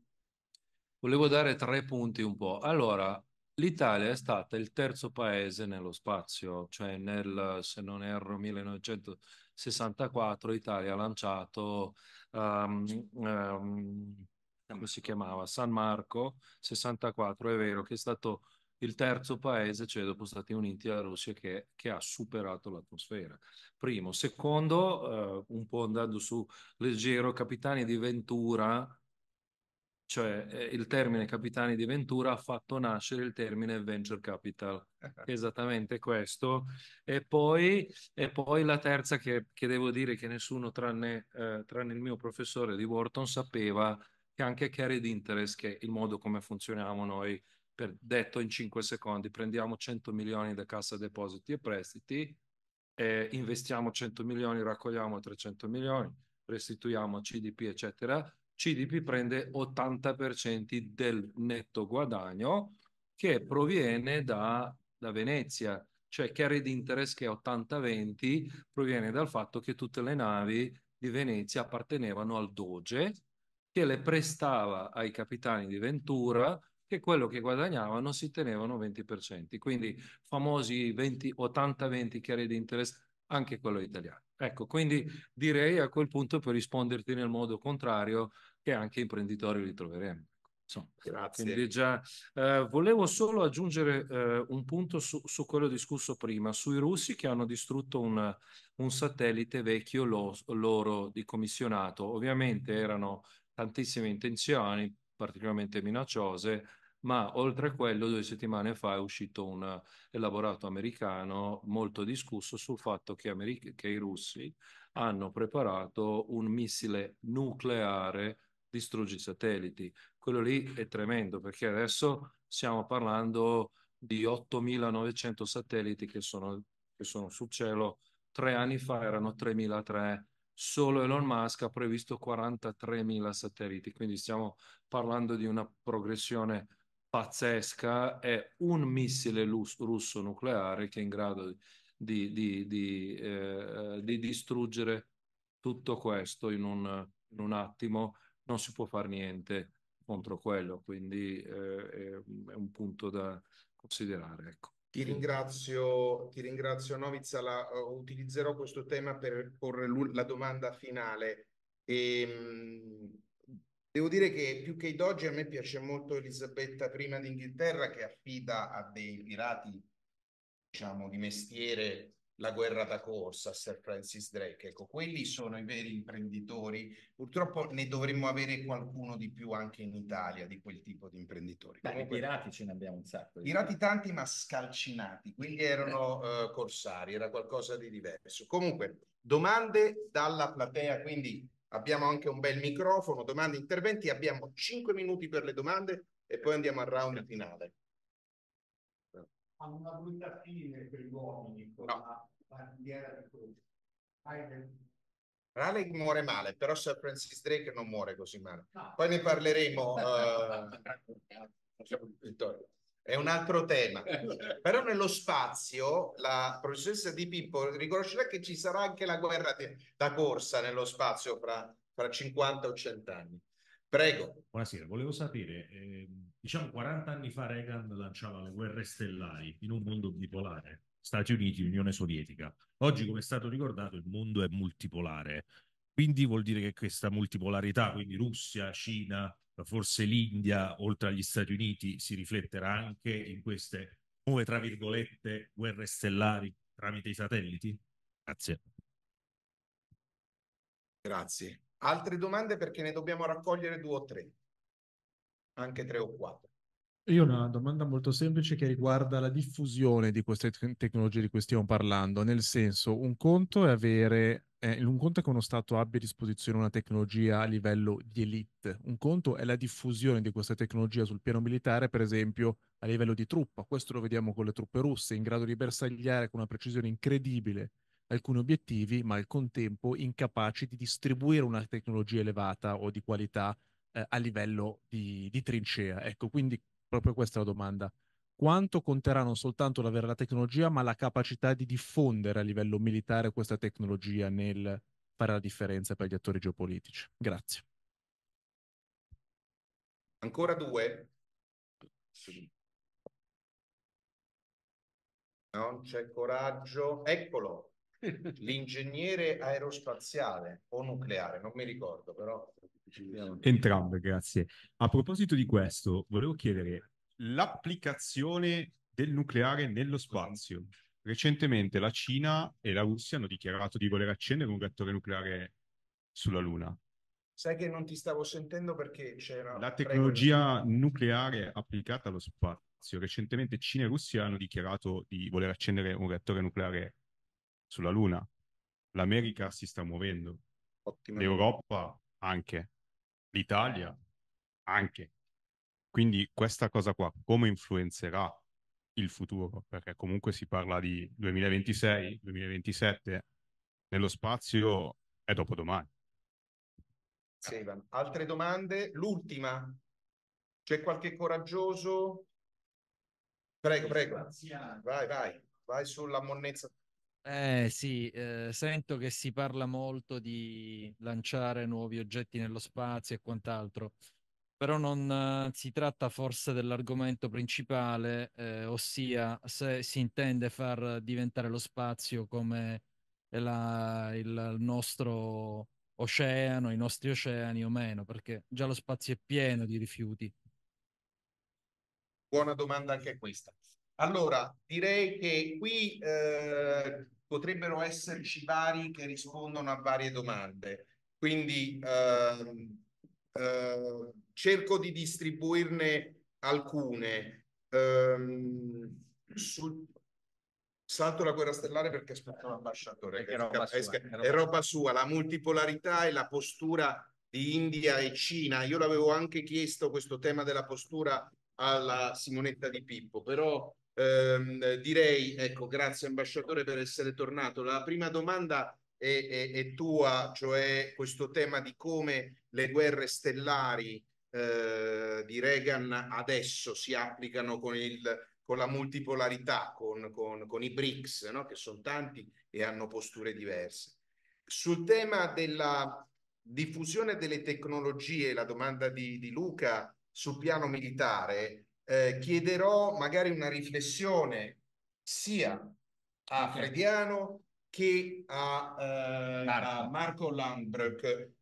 volevo dare tre punti un po'. Allora, L'Italia è stata il terzo paese nello spazio, cioè nel, se non erro, 1900, 64 l'Italia ha lanciato, um, um, come si chiamava, San Marco 64, è vero che è stato il terzo paese, cioè dopo Stati Uniti e la Russia, che, che, ha superato l'atmosfera. Primo. Secondo, eh, un po' andando su leggero, Capitani di Ventura cioè eh, il termine capitani di ventura ha fatto nascere il termine venture capital, esattamente questo. E poi, e poi la terza che, che, devo dire che nessuno tranne, eh, tranne, il mio professore di Wharton sapeva che anche carried interest, che è il modo come funzioniamo noi, per, detto in 5 secondi, prendiamo 100 milioni da cassa depositi e prestiti, eh, investiamo 100 milioni, raccogliamo 300 milioni, restituiamo CDP, eccetera CDP prende 80% del netto guadagno che proviene da, da Venezia, cioè carry di interesse che è 80-20 proviene dal fatto che tutte le navi di Venezia appartenevano al Doge che le prestava ai capitani di Ventura che quello che guadagnavano si tenevano 20%. Quindi famosi 80-20 carry di interesse anche quello italiano. Ecco, quindi direi a quel punto per risponderti nel modo contrario che anche imprenditori li troveremo. Insomma, Grazie. Già, eh, volevo solo aggiungere eh, un punto su, su, quello discusso prima, sui russi che hanno distrutto un, un satellite vecchio lo, loro di commissionato. Ovviamente erano tantissime intenzioni, particolarmente minacciose, ma oltre a quello due settimane fa è uscito un elaborato americano molto discusso sul fatto che, Ameri- che i russi hanno preparato un missile nucleare distruggi satelliti. Quello lì è tremendo perché adesso stiamo parlando di 8.900 satelliti che sono, che sono sul cielo. Tre anni fa erano 3.300 solo Elon Musk ha previsto 43.000 satelliti, quindi stiamo parlando di una progressione pazzesca è un missile russo nucleare che è in grado di, di, di, eh, di distruggere tutto questo in un, in un, attimo, non si può fare niente contro quello, quindi eh, è un punto da considerare. Ecco. Ti ringrazio, ti ringrazio Novizza, la, uh, utilizzerò questo tema per porre la domanda finale. E, ehm, Devo dire che più che i Doge a me piace molto Elisabetta I d'Inghilterra che affida a dei pirati, diciamo, di mestiere la guerra da corsa Sir Francis Drake. Ecco, quelli sono i veri imprenditori. Purtroppo ne dovremmo avere qualcuno di più anche in Italia di quel tipo di imprenditori. Beh, Comunque, pirati ce ne abbiamo un sacco. Eh. Pirati tanti ma scalcinati, quelli erano uh, corsari, era qualcosa di diverso. Comunque, domande dalla platea, quindi Abbiamo anche un bel microfono, domande, interventi. Abbiamo 5 minuti per le domande e poi andiamo al round certo. finale. Hanno una brutta fine per gli uomini con no. la bandiera di croce. Raleigh muore male, però Sir Francis Drake non muore così male. No. Poi ne parleremo. uh... è un altro tema. Eh, certo. Però nello spazio, la professoressa Di Pippo riconoscerà che ci sarà anche la guerra di, da corsa nello spazio fra, fra 50 o 100 anni. Prego. Buonasera, volevo sapere, eh, diciamo 40 anni fa Reagan lanciava le guerre stellari in un mondo bipolare, Stati Uniti, Unione Sovietica. Oggi, come è stato ricordato, il mondo è multipolare. Quindi vuol dire che questa multipolarità, quindi Russia, Cina, forse l'India, oltre agli Stati Uniti, si rifletterà anche in queste nuove, tra virgolette, guerre stellari tramite i satelliti? Grazie. Grazie. Altre domande perché ne dobbiamo raccogliere due o tre, anche tre o quattro. Io ho una domanda molto semplice che riguarda la diffusione di queste tecnologie di cui stiamo parlando, nel senso un conto è avere eh, un conto è che uno Stato abbia a disposizione una tecnologia a livello di elite, un conto è la diffusione di questa tecnologia sul piano militare, per esempio a livello di truppa. Questo lo vediamo con le truppe russe, in grado di bersagliare con una precisione incredibile alcuni obiettivi, ma al contempo incapaci di distribuire una tecnologia elevata o di qualità eh, a livello di, di trincea. Ecco, quindi proprio questa è la domanda quanto conterà non soltanto l'avere la tecnologia, ma la capacità di diffondere a livello militare questa tecnologia nel fare la differenza per gli attori geopolitici. Grazie. Ancora due? Non c'è coraggio. Eccolo, l'ingegnere aerospaziale o nucleare, non mi ricordo però. Entrambe, grazie. A proposito di questo, volevo chiedere l'applicazione del nucleare nello spazio. Recentemente la Cina e la Russia hanno dichiarato di voler accendere un reattore nucleare sulla Luna. Sai che non ti stavo sentendo perché c'era... La tecnologia Prego. nucleare applicata allo spazio. Recentemente Cina e Russia hanno dichiarato di voler accendere un reattore nucleare sulla Luna. L'America si sta muovendo. Ottimo. L'Europa anche. L'Italia anche. Quindi questa cosa qua come influenzerà il futuro? Perché comunque si parla di 2026, 2027, nello spazio è dopodomani. Sì, Altre domande? L'ultima. C'è qualche coraggioso? Prego, prego. Vai, vai, vai sulla monnezza. Eh sì, eh, sento che si parla molto di lanciare nuovi oggetti nello spazio e quant'altro però non si tratta forse dell'argomento principale, eh, ossia se si intende far diventare lo spazio come la, il nostro oceano, i nostri oceani o meno, perché già lo spazio è pieno di rifiuti. Buona domanda anche questa. Allora, direi che qui eh, potrebbero esserci vari che rispondono a varie domande. Quindi ehm, eh, eh, cerco di distribuirne alcune. Um, sul... Salto la guerra stellare perché aspetta l'ambasciatore. È, roba sua, è, è roba sua, la multipolarità e la postura di India e Cina. Io l'avevo anche chiesto questo tema della postura alla Simonetta di Pippo, però ehm, direi, ecco, grazie ambasciatore per essere tornato. La prima domanda è, è, è tua, cioè questo tema di come le guerre stellari eh, di Reagan adesso si applicano con, il, con la multipolarità, con, con, con i BRICS, no? che sono tanti e hanno posture diverse. Sul tema della diffusione delle tecnologie, la domanda di, di Luca sul piano militare, eh, chiederò magari una riflessione sia a Frediano che a, eh, a Marco Lambrecht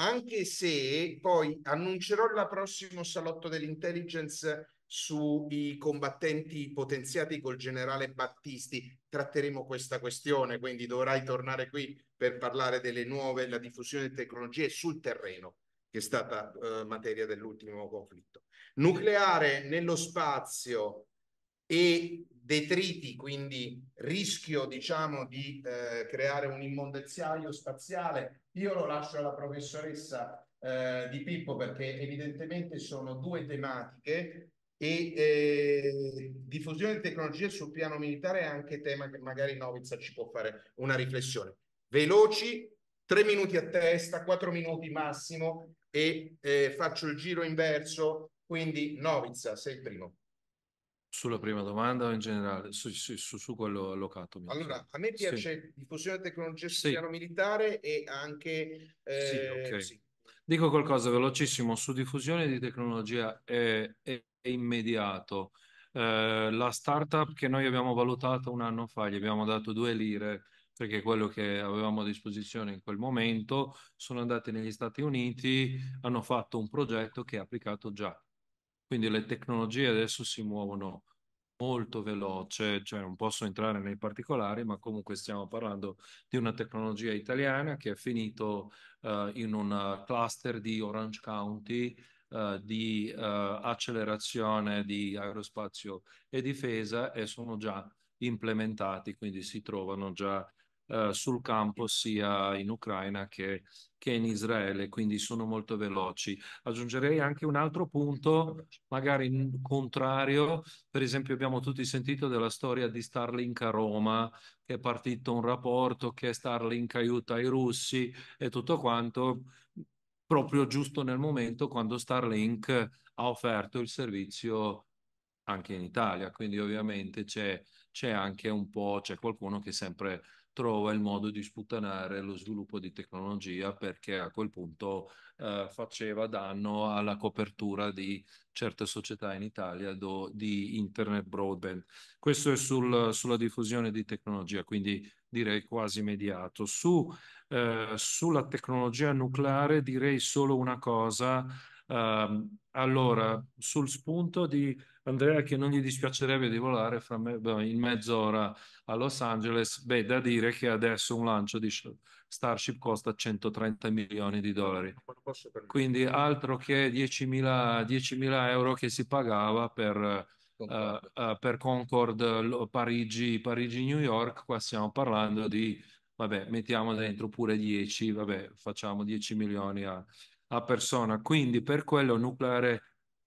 anche se poi annuncerò il prossimo salotto dell'intelligence sui combattenti potenziati col generale Battisti tratteremo questa questione, quindi dovrai tornare qui per parlare delle nuove, la diffusione di tecnologie sul terreno, che è stata eh, materia dell'ultimo conflitto. Nucleare nello spazio e detriti, quindi rischio diciamo di eh, creare un immondeziaio spaziale. Io lo lascio alla professoressa eh, di Pippo perché evidentemente sono due tematiche e eh, diffusione di tecnologie sul piano militare è anche tema che magari Novizza ci può fare una riflessione. Veloci, tre minuti a testa, quattro minuti massimo e eh, faccio il giro inverso, quindi Novizza sei il primo. Sulla prima domanda o in generale? Su, su, su quello allocato. Allora, a me piace sì. diffusione tecnologia sul sì. piano militare e anche... Eh, sì, okay. Dico qualcosa velocissimo su diffusione di tecnologia è, è, è immediato. Eh, la startup che noi abbiamo valutato un anno fa, gli abbiamo dato due lire perché quello che avevamo a disposizione in quel momento, sono andati negli Stati Uniti, hanno fatto un progetto che è applicato già quindi le tecnologie adesso si muovono molto veloce, cioè non posso entrare nei particolari, ma comunque stiamo parlando di una tecnologia italiana che è finito uh, in un eh, cluster di Orange County uh, di uh, accelerazione di aerospazio e difesa e sono già implementati, quindi si trovano già sul campo sia in Ucraina che che in Israele, quindi sono molto veloci. Aggiungerei anche un altro punto, magari contrario, per esempio abbiamo tutti sentito della storia di Starlink a Roma, che è partito un rapporto che Starlink aiuta i russi e tutto quanto, proprio giusto nel momento quando Starlink ha offerto il servizio anche in Italia, quindi ovviamente c'è, c'è anche un po', c'è qualcuno che sempre trova il modo di sputtanare lo sviluppo di tecnologia perché a quel punto eh, faceva danno alla copertura di certe società in Italia do, di internet broadband. Questo è sul, sulla diffusione di tecnologia, quindi direi quasi immediato. Su, eh, sulla tecnologia nucleare direi solo una cosa. Eh, allora, sul spunto di Andrea che non gli dispiacerebbe di volare me, in mezz'ora a Los Angeles, beh, da dire che adesso un lancio di Starship costa 130 milioni di dollari. Quindi altro che 10.000, 10.000 euro che si pagava per, Concord. Uh, eh, uh, eh, per Concord Parigi, Parigi, New York, qua stiamo parlando di, vabbè, mettiamo dentro pure 10, vabbè, facciamo 10 milioni a, a persona. Quindi per quello nucleare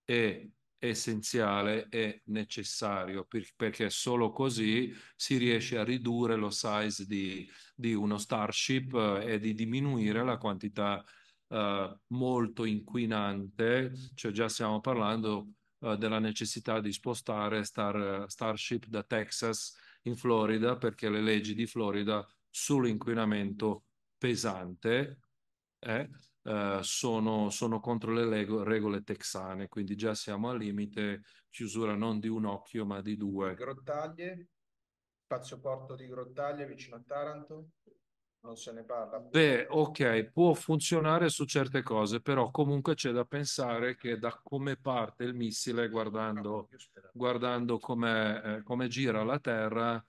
è essenziale e necessario per, perché solo così si riesce a ridurre lo size di, di uno Starship eh, e di diminuire la quantità eh, molto inquinante, cioè già stiamo parlando eh, della necessità di spostare star, Starship da Texas in Florida perché le leggi di Florida sull'inquinamento pesante eh, eh, sono, sono, contro le regole texane, quindi già siamo al limite, chiusura non di un occhio ma di due. Grottaglie, spazio porto di Grottaglie vicino a Taranto? non se ne parla. Beh, ok, può funzionare su certe cose, però comunque c'è da pensare che da come parte il missile, guardando, guardando come, eh, come gira la Terra,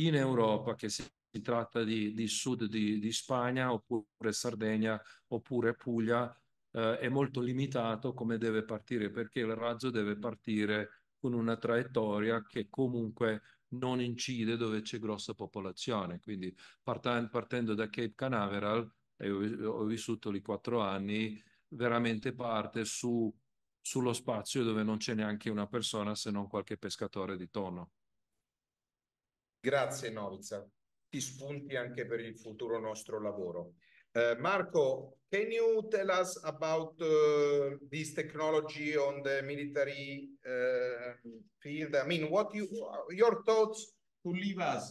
in mm. Europa, che si si tratta di, di sud di, di, Spagna oppure Sardegna oppure Puglia, eh, è molto limitato come deve partire perché il razzo deve partire con una traiettoria che comunque non incide dove c'è grossa popolazione. Quindi partan- partendo da Cape Canaveral, e ho, ho vissuto lì quattro anni, veramente parte su, sullo spazio dove non c'è neanche una persona se non qualche pescatore di tonno. Grazie Novica spunti anche per il futuro nostro lavoro. Uh, Marco, can you tell us about uh, this technology on the military uh, field? I mean, what you your thoughts to leave us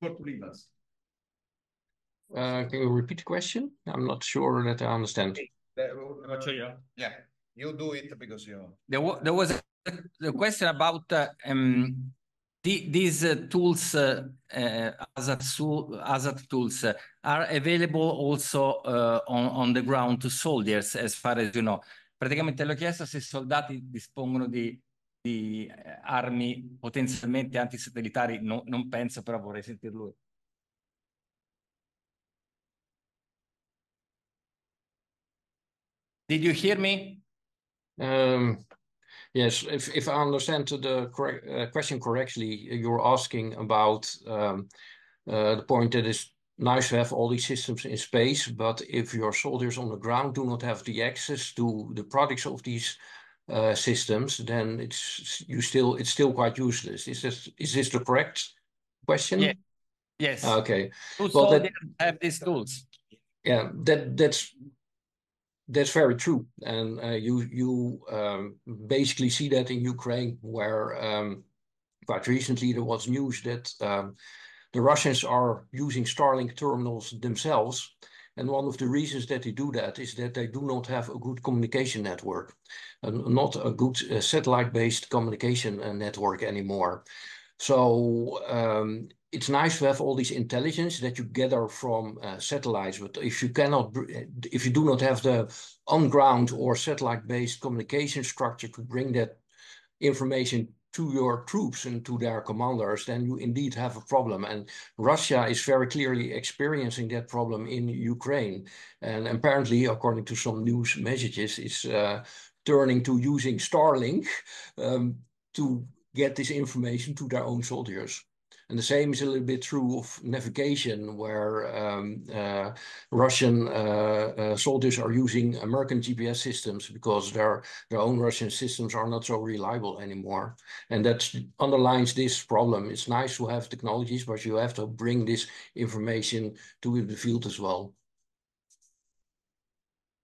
for to leave us? Uh, can you repeat the question? I'm not sure that I understand. Uh, sure, yeah. yeah, you do it because you. There, there was a, the question about uh, um, The, these tools, eh, ASAT, tools, are available also eh, on, on the ground to soldiers, as far as you know. Praticamente l'ho chiesto se i soldati dispongono di di eh, armi potenzialmente antisatellitari, no, non penso, però vorrei sentir lui. Did you hear me? Um, Yes. If I understand the uh, question correctly, you're asking about um, uh, the point that it's nice to have all these systems in space, but if your soldiers on the ground do not have the access to the products of these uh, systems, then it's still quite useless. Is this the correct question? Yes. Yes. Okay. Well, that- Who soldiers have these tools? Yeah. That's that's very true, and uh, you you um, basically see that in Ukraine, where um, quite recently there was news that um, the Russians are using Starlink terminals themselves, and one of the reasons that they do that is that they do not have a good communication network, and uh, not a good uh, satellite-based communication uh, network anymore. So um, it's nice to have all this intelligence that you gather from uh, satellites, but if you cannot, uh, if you do not have the on-ground or satellite-based communication structure to bring that information to your troops and to their commanders, then you indeed have a problem. And Russia is very clearly experiencing that problem in Ukraine. And apparently, according to some news messages, is uh, turning to using Starlink um, to get this information to their own soldiers. And the same is a little bit true of navigation, where um, uh, Russian uh, uh, soldiers are using American GPS systems because their their own Russian systems are not so reliable anymore. And that underlines this problem. It's nice to have technologies, but you have to bring this information to the field as well.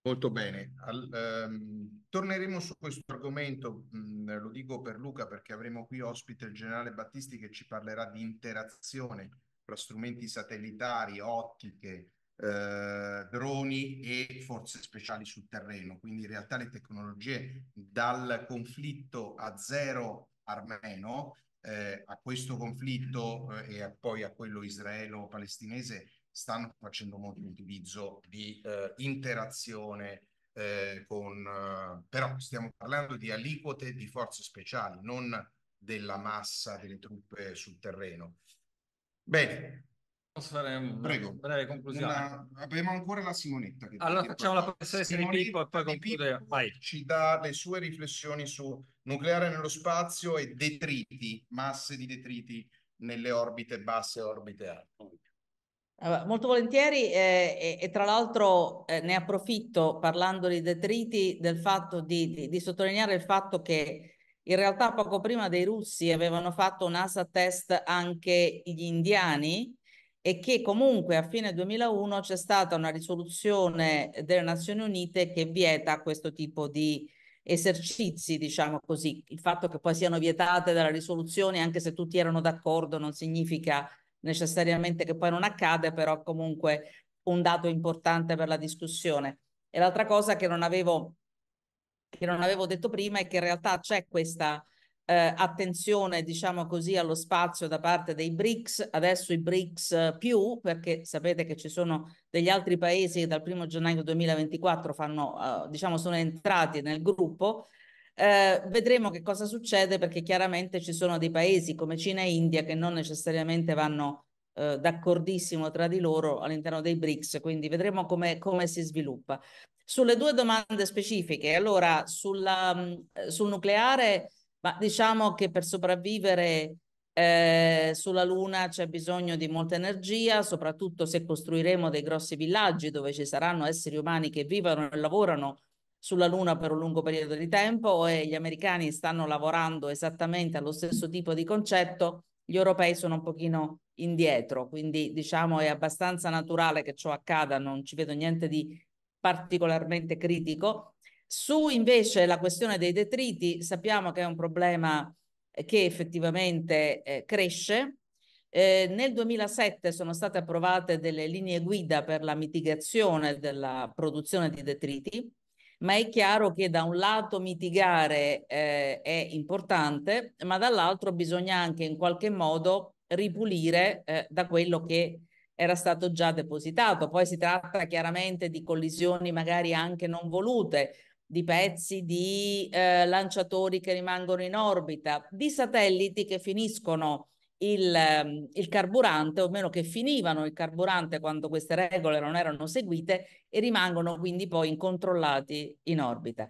Molto bene, Al, ehm, torneremo su questo argomento, mh, lo dico per Luca perché avremo qui ospite il generale Battisti che ci parlerà di interazione tra strumenti satellitari, ottiche, eh, droni e forze speciali sul terreno, quindi in realtà le tecnologie dal conflitto a zero armeno eh, a questo conflitto eh, e a, poi a quello israelo-palestinese stanno facendo molto utilizzo di eh, interazione eh, con... Eh, però stiamo parlando di aliquote di forze speciali, non della massa delle truppe sul terreno. Bene. Posso fare un Prego. breve conclusione? Una, abbiamo ancora la Simonetta. allora facciamo la professoressa di Pippo e poi conclude. Vai. Ci dà le sue riflessioni su nucleare nello spazio e detriti, masse di detriti nelle orbite basse e orbite alte. Molto volentieri eh, e, e, tra l'altro eh, ne approfitto parlando di detriti del fatto di, di, di, sottolineare il fatto che in realtà poco prima dei russi avevano fatto un ASA test anche gli indiani e che comunque a fine 2001 c'è stata una risoluzione delle Nazioni Unite che vieta questo tipo di esercizi, diciamo così. Il fatto che poi siano vietate dalla risoluzione anche se tutti erano d'accordo non significa che necessariamente che poi non accade, però comunque un dato importante per la discussione. E l'altra cosa che non avevo, che non avevo detto prima è che in realtà c'è questa eh, attenzione, diciamo così, allo spazio da parte dei BRICS, adesso i BRICS eh, più, perché sapete che ci sono degli altri paesi che dal 1 gennaio 2024 fanno, eh, diciamo, sono entrati nel gruppo eh, vedremo che cosa succede perché chiaramente ci sono dei paesi come Cina e India che non necessariamente vanno eh, d'accordissimo tra di loro all'interno dei BRICS, quindi vedremo come, come si sviluppa. Sulle due domande specifiche, allora sulla, mm, sul nucleare, ma diciamo che per sopravvivere eh, sulla Luna c'è bisogno di molta energia, soprattutto se costruiremo dei grossi villaggi dove ci saranno esseri umani che vivono e lavorano sulla Luna per un lungo periodo di tempo e gli americani stanno lavorando esattamente allo stesso tipo di concetto, gli europei sono un pochino indietro, quindi diciamo è abbastanza naturale che ciò accada, non ci vedo niente di particolarmente critico. Su invece la questione dei detriti sappiamo che è un problema eh, che effettivamente eh, cresce. Eh, nel 2007 sono state approvate delle linee guida per la mitigazione della produzione di detriti ma è chiaro che da un lato mitigare eh, è importante, ma dall'altro bisogna anche in qualche modo ripulire eh, da quello che era stato già depositato. Poi si tratta chiaramente di collisioni magari anche non volute, di pezzi di eh, lanciatori che rimangono in orbita, di satelliti che finiscono il, ehm, il, carburante, o meno che finivano il carburante quando queste regole non erano seguite e rimangono quindi poi incontrollati in orbita.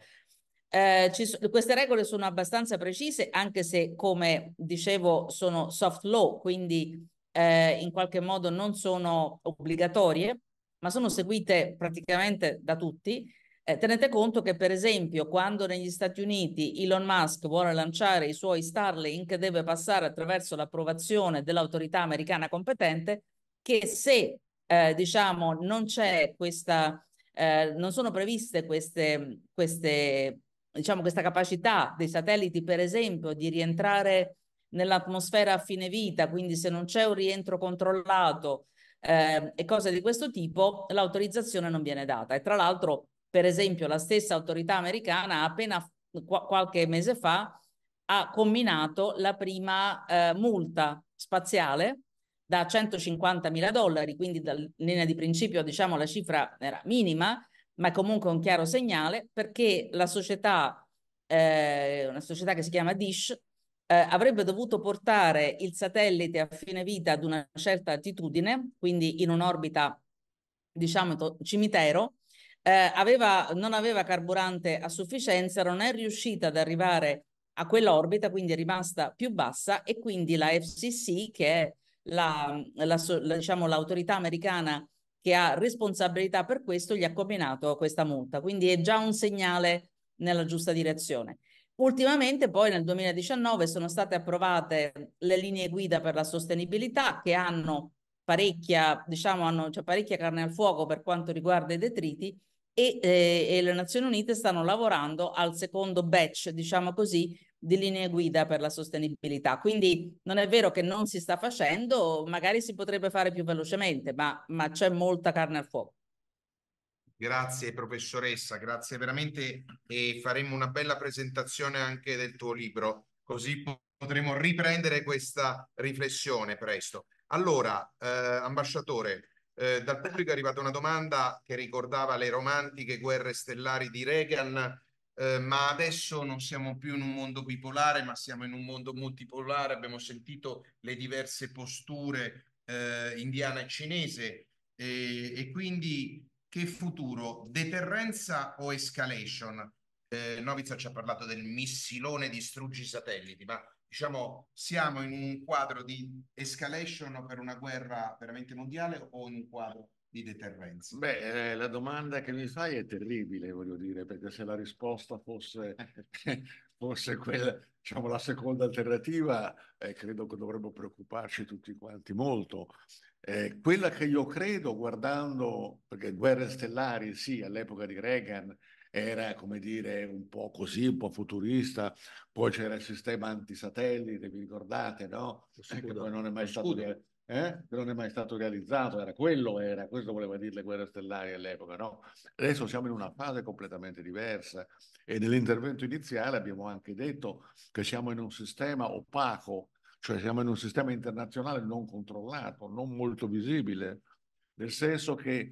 Eh, so, queste regole sono abbastanza precise, anche se, come dicevo, sono soft law, quindi eh, in qualche modo non sono obbligatorie, ma sono seguite praticamente da tutti eh, tenete conto che, per esempio, quando negli Stati Uniti Elon Musk vuole lanciare i suoi Starlink, deve passare attraverso l'approvazione dell'autorità americana competente, che se eh, diciamo non c'è questa, eh, non sono previste queste, queste, diciamo, questa capacità dei satelliti, per esempio, di rientrare nell'atmosfera a fine vita, quindi se non c'è un rientro controllato eh, e cose di questo tipo, l'autorizzazione non viene data. E tra l'altro per esempio, la stessa autorità americana appena qu qualche mese fa ha comminato la prima eh, multa spaziale da 150 mila dollari, quindi dal, in linea di principio diciamo la cifra era minima, ma comunque un chiaro segnale perché la società, eh, una società che si chiama Dish, eh, avrebbe dovuto portare il satellite a fine vita ad una certa altitudine, quindi in un'orbita, diciamo, cimitero, eh, aveva, non aveva carburante a sufficienza, non è riuscita ad arrivare a quell'orbita, quindi è rimasta più bassa e quindi la FCC, che è la, la, la, diciamo, l'autorità americana che ha responsabilità per questo, gli ha combinato questa multa. Quindi è già un segnale nella giusta direzione. Ultimamente poi nel 2019 sono state approvate le linee guida per la sostenibilità che hanno parecchia, diciamo, hanno, cioè, parecchia carne al fuoco per quanto riguarda i detriti e, eh, e le Nazioni Unite stanno lavorando al secondo batch, diciamo così, di linee guida per la sostenibilità. Quindi non è vero che non si sta facendo, magari si potrebbe fare più velocemente, ma, ma c'è molta carne al fuoco. Grazie professoressa, grazie veramente e faremo una bella presentazione anche del tuo libro, così potremo riprendere questa riflessione presto. Allora, eh, ambasciatore, eh, dal pubblico è arrivata una domanda che ricordava le romantiche guerre stellari di Reagan, eh, ma adesso non siamo più in un mondo bipolare, ma siamo in un mondo multipolare. Abbiamo sentito le diverse posture eh, indiana e cinese e quindi che futuro? Deterrenza o escalation? Eh, Novizza ci ha parlato del missilone distruggi satelliti, ma diciamo, siamo in un quadro di escalation per una guerra veramente mondiale o in un quadro di deterrenza? Beh, eh, la domanda che mi fai è terribile, voglio dire, perché se la risposta fosse, fosse quella, diciamo, la seconda alternativa, eh, credo che dovremmo preoccuparci tutti quanti molto. Eh, quella che io credo, guardando, perché guerre stellari, sì, all'epoca di Reagan, era, come dire, un po' così, un po' futurista, poi c'era il sistema antisatellite, vi ricordate, no? Sì, eh, che poi non è mai stato... Eh? non è mai stato realizzato, era quello, era questo voleva dire le guerre stellari all'epoca, no? Adesso siamo in una fase completamente diversa e nell'intervento iniziale abbiamo anche detto che siamo in un sistema opaco, cioè siamo in un sistema internazionale non controllato, non molto visibile, nel senso che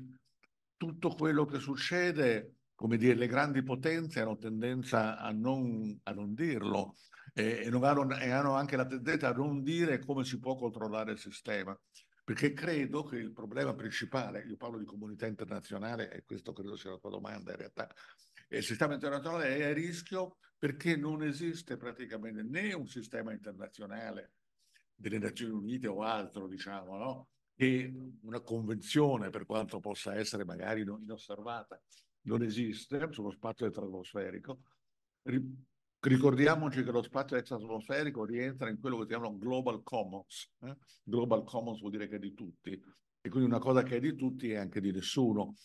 tutto quello che succede come dire, le grandi potenze hanno tendenza a non, a non dirlo eh, e, hanno, e hanno anche la tendenza a non dire come si può controllare il sistema perché credo che il problema principale, io parlo di comunità internazionale e questo credo sia la tua domanda in realtà, il sistema internazionale è a rischio perché non esiste praticamente né un sistema internazionale delle Nazioni Unite o altro, diciamo, no? che una convenzione, per quanto possa essere magari inosservata, non esiste sullo spazio extraatmosferico. Ricordiamoci che lo spazio extraatmosferico rientra in quello che chiamano Global Commons. Eh? Global Commons vuol dire che è di tutti, e quindi una cosa che è di tutti è anche di nessuno.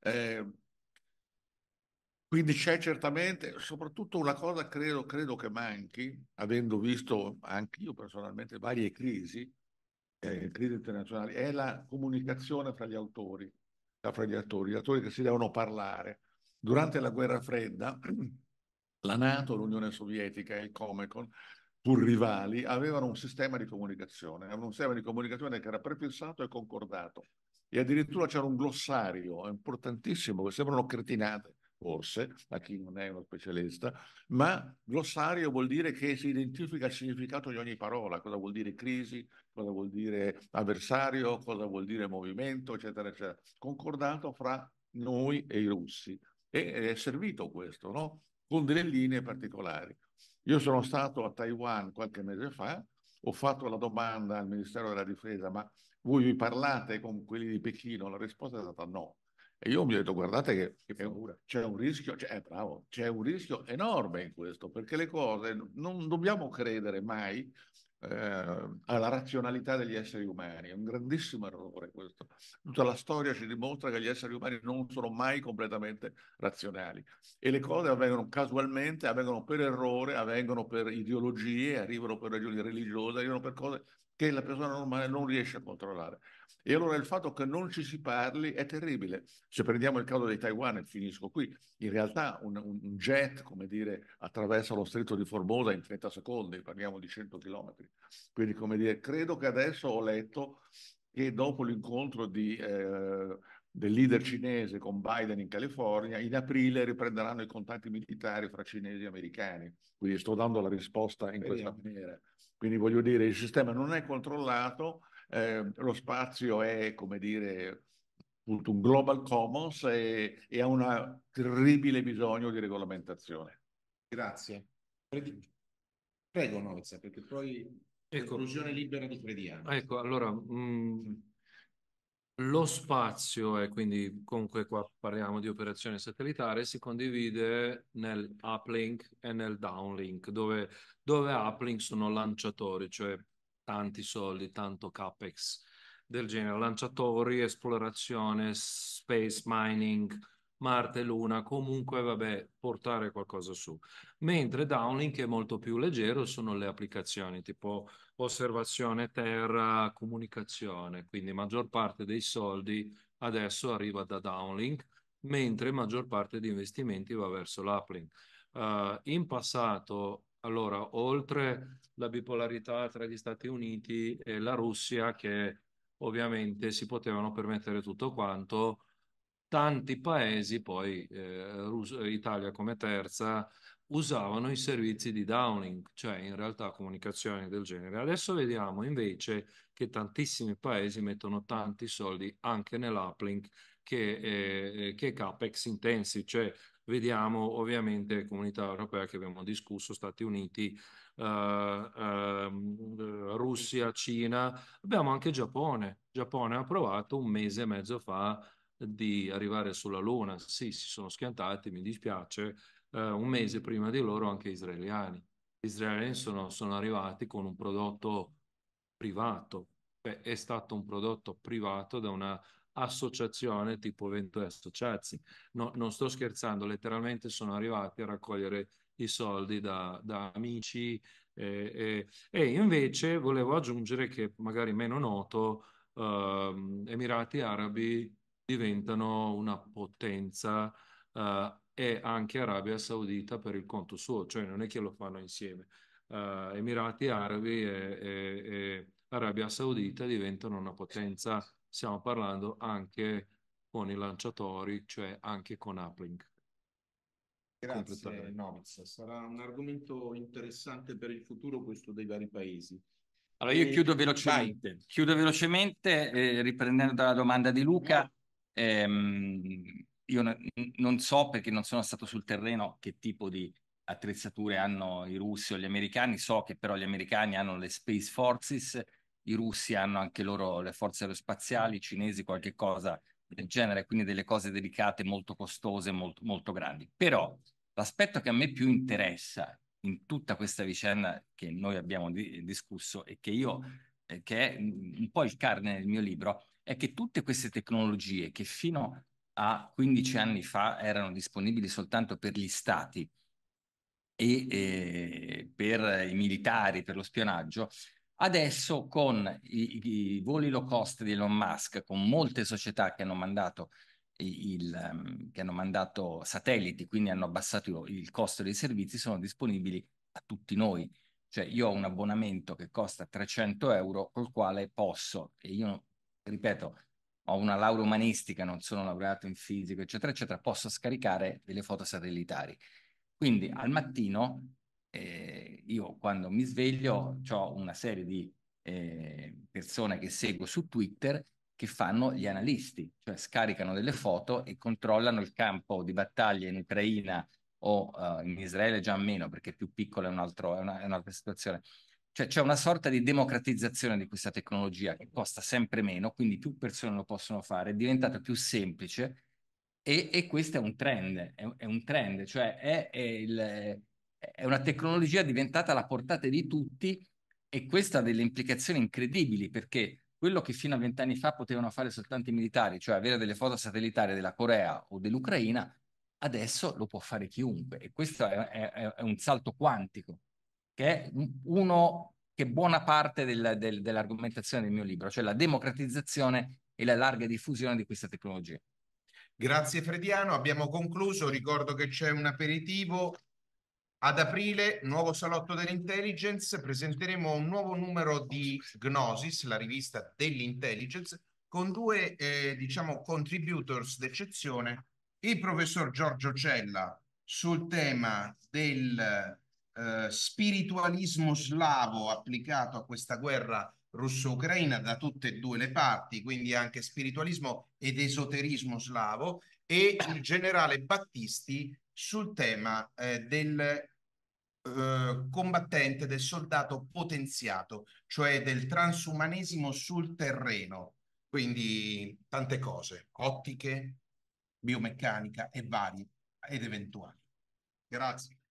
Eh, quindi c'è certamente, soprattutto una cosa credo, credo che manchi, avendo visto anche io personalmente varie crisi, eh, crisi internazionali, è la comunicazione fra gli autori fra gli attori, gli attori che si devono parlare. Durante la guerra fredda, la Nato, l'Unione Sovietica e il Comecon, pur rivali, avevano un sistema di comunicazione, un sistema di comunicazione che era prefissato e concordato. E addirittura c'era un glossario importantissimo, che sembrano cretinate, forse, a chi non è uno specialista, ma glossario vuol dire che si identifica il significato di ogni parola, cosa vuol dire crisi, cosa vuol dire avversario, cosa vuol dire movimento, eccetera, eccetera, concordato fra noi e i russi. E è servito questo, no? Con delle linee particolari. Io sono stato a Taiwan qualche mese fa, ho fatto la domanda al Ministero della Difesa, ma voi vi parlate con quelli di Pechino? La risposta è stata no. E io mi ho detto, guardate che, che c'è un rischio, cioè, eh, bravo, c'è un rischio enorme in questo, perché le cose non dobbiamo credere mai eh, alla razionalità degli esseri umani. È un grandissimo errore questo. Tutta la storia ci dimostra che gli esseri umani non sono mai completamente razionali e le cose avvengono casualmente, avvengono per errore, avvengono per ideologie, arrivano per ragioni religiose, arrivano per cose che la persona normale non riesce a controllare. E allora il fatto che non ci si parli è terribile. Se prendiamo il caso di Taiwan, e finisco qui, in realtà un, un jet, come dire, attraversa lo stretto di Formosa in 30 secondi, parliamo di 100 km. Quindi, come dire, credo che adesso ho letto che dopo l'incontro di, eh, del leader cinese con Biden in California, in aprile riprenderanno i contatti militari fra cinesi e americani. Quindi sto dando la risposta in questa maniera. Quindi voglio dire, il sistema non è controllato, eh, lo spazio è, come dire, appunto un global commons e, e ha un terribile bisogno di regolamentazione. Grazie. Predi... Prego, Noizza, perché poi ecco, conclusione libera di Frediano. Ecco, allora... Mh... Mm, lo spazio, è quindi comunque qua parliamo di operazione satellitare, si condivide nel uplink e nel downlink, dove, dove uplink sono lanciatori, cioè tanti soldi, tanto capex del genere, lanciatori, esplorazione, space mining, Marte, Luna, comunque vabbè, portare qualcosa su. Mentre Downlink è molto più leggero, sono le applicazioni tipo osservazione terra, comunicazione, quindi maggior parte dei soldi adesso arriva da Downlink, mentre maggior parte di investimenti va verso l'uplink. Uh, eh, in passato allora, oltre la bipolarità tra gli Stati Uniti e la Russia, che ovviamente si potevano permettere tutto quanto, tanti paesi, poi eh, Italia come terza, usavano i servizi di Downlink, cioè in realtà comunicazioni del genere. Adesso vediamo invece che tantissimi paesi mettono tanti soldi anche nell'uplink che, eh, eh che è CAPEX intensi, cioè vediamo ovviamente comunità europea che abbiamo discusso, Stati Uniti, eh, ehm, eh, Russia, Cina, abbiamo anche Giappone. Giappone ha provato un mese e mezzo fa di arrivare sulla Luna. Sì, si sono schiantati, mi dispiace, eh, un mese prima di loro anche israeliani. Gli israeliani sono, sono arrivati con un prodotto privato, Beh, è stato un prodotto privato da una associazione tipo Venture Associazzi. No, non sto mm. scherzando, letteralmente sono arrivati a raccogliere i soldi da, da amici. Eh, eh. E invece volevo aggiungere che magari meno noto, eh, Emirati Arabi diventano una potenza eh, e anche Arabia Saudita per il conto suo, cioè non è che lo fanno insieme. Eh, Emirati Arabi e, e, e Arabia Saudita diventano una potenza stiamo parlando anche con i lanciatori, cioè anche con Uplink. Grazie Noviz, sarà un argomento interessante per il futuro questo dei vari paesi. Allora io e... chiudo velocemente, Vai. chiudo velocemente eh, riprendendo dalla domanda di Luca, ehm, io no, non so perché non sono stato sul terreno che tipo di attrezzature hanno i russi o gli americani, so che però gli americani hanno le Space Forces, i russi hanno anche loro le forze aerospaziali, i cinesi qualche cosa del genere, quindi delle cose delicate, molto costose, molto, molto grandi. Però l'aspetto che a me più interessa in tutta questa vicenda che noi abbiamo di- discusso e che io, eh, che è un po' il carne nel mio libro, è che tutte queste tecnologie che fino a 15 anni fa erano disponibili soltanto per gli stati e eh, per i militari, per lo spionaggio, Adesso con i, i, voli low cost di Elon Musk, con molte società che hanno mandato, il, ehm, che hanno mandato satelliti, quindi hanno abbassato il costo dei servizi, sono disponibili a tutti noi. Cioè io ho un abbonamento che costa 300 euro col quale posso, e io ripeto, ho una laurea umanistica, non sono laureato in fisica, eccetera, eccetera, posso scaricare delle foto satellitari. Quindi al mattino eh, io quando mi sveglio ho una serie di eh, persone che seguo su Twitter che fanno gli analisti, cioè scaricano delle foto e controllano il campo di battaglia in Ucraina o uh, in Israele già meno perché è più piccola è, un altro, è, una, è un'altra situazione. Cioè c'è una sorta di democratizzazione di questa tecnologia che costa sempre meno, quindi più persone lo possono fare, è diventata più semplice e, e questo è un trend, è, è un trend, cioè è, il, è una tecnologia diventata alla portata di tutti e questa ha delle implicazioni incredibili perché quello che fino a vent'anni fa potevano fare soltanto i militari, cioè avere delle foto satellitari della Corea o dell'Ucraina, adesso lo può fare chiunque e questo è, è, è un salto quantico che è uno che è buona parte del, del, dell'argomentazione del mio libro, cioè la democratizzazione e la larga diffusione di questa tecnologia. Grazie Frediano, abbiamo concluso, ricordo che c'è un aperitivo ad aprile, nuovo salotto dell'intelligence, presenteremo un nuovo numero di Gnosis, la rivista dell'intelligence, con due, eh, diciamo, contributors d'eccezione, il professor Giorgio Cella sul tema del eh, spiritualismo slavo applicato a questa guerra russo-ucraina da tutte e due le parti, quindi anche spiritualismo ed esoterismo slavo, e il generale Battisti sul tema eh, del eh, combattente, del soldato potenziato, cioè del transumanesimo sul terreno. Quindi tante cose, ottiche, biomeccanica e varie ed eventuali. Grazie.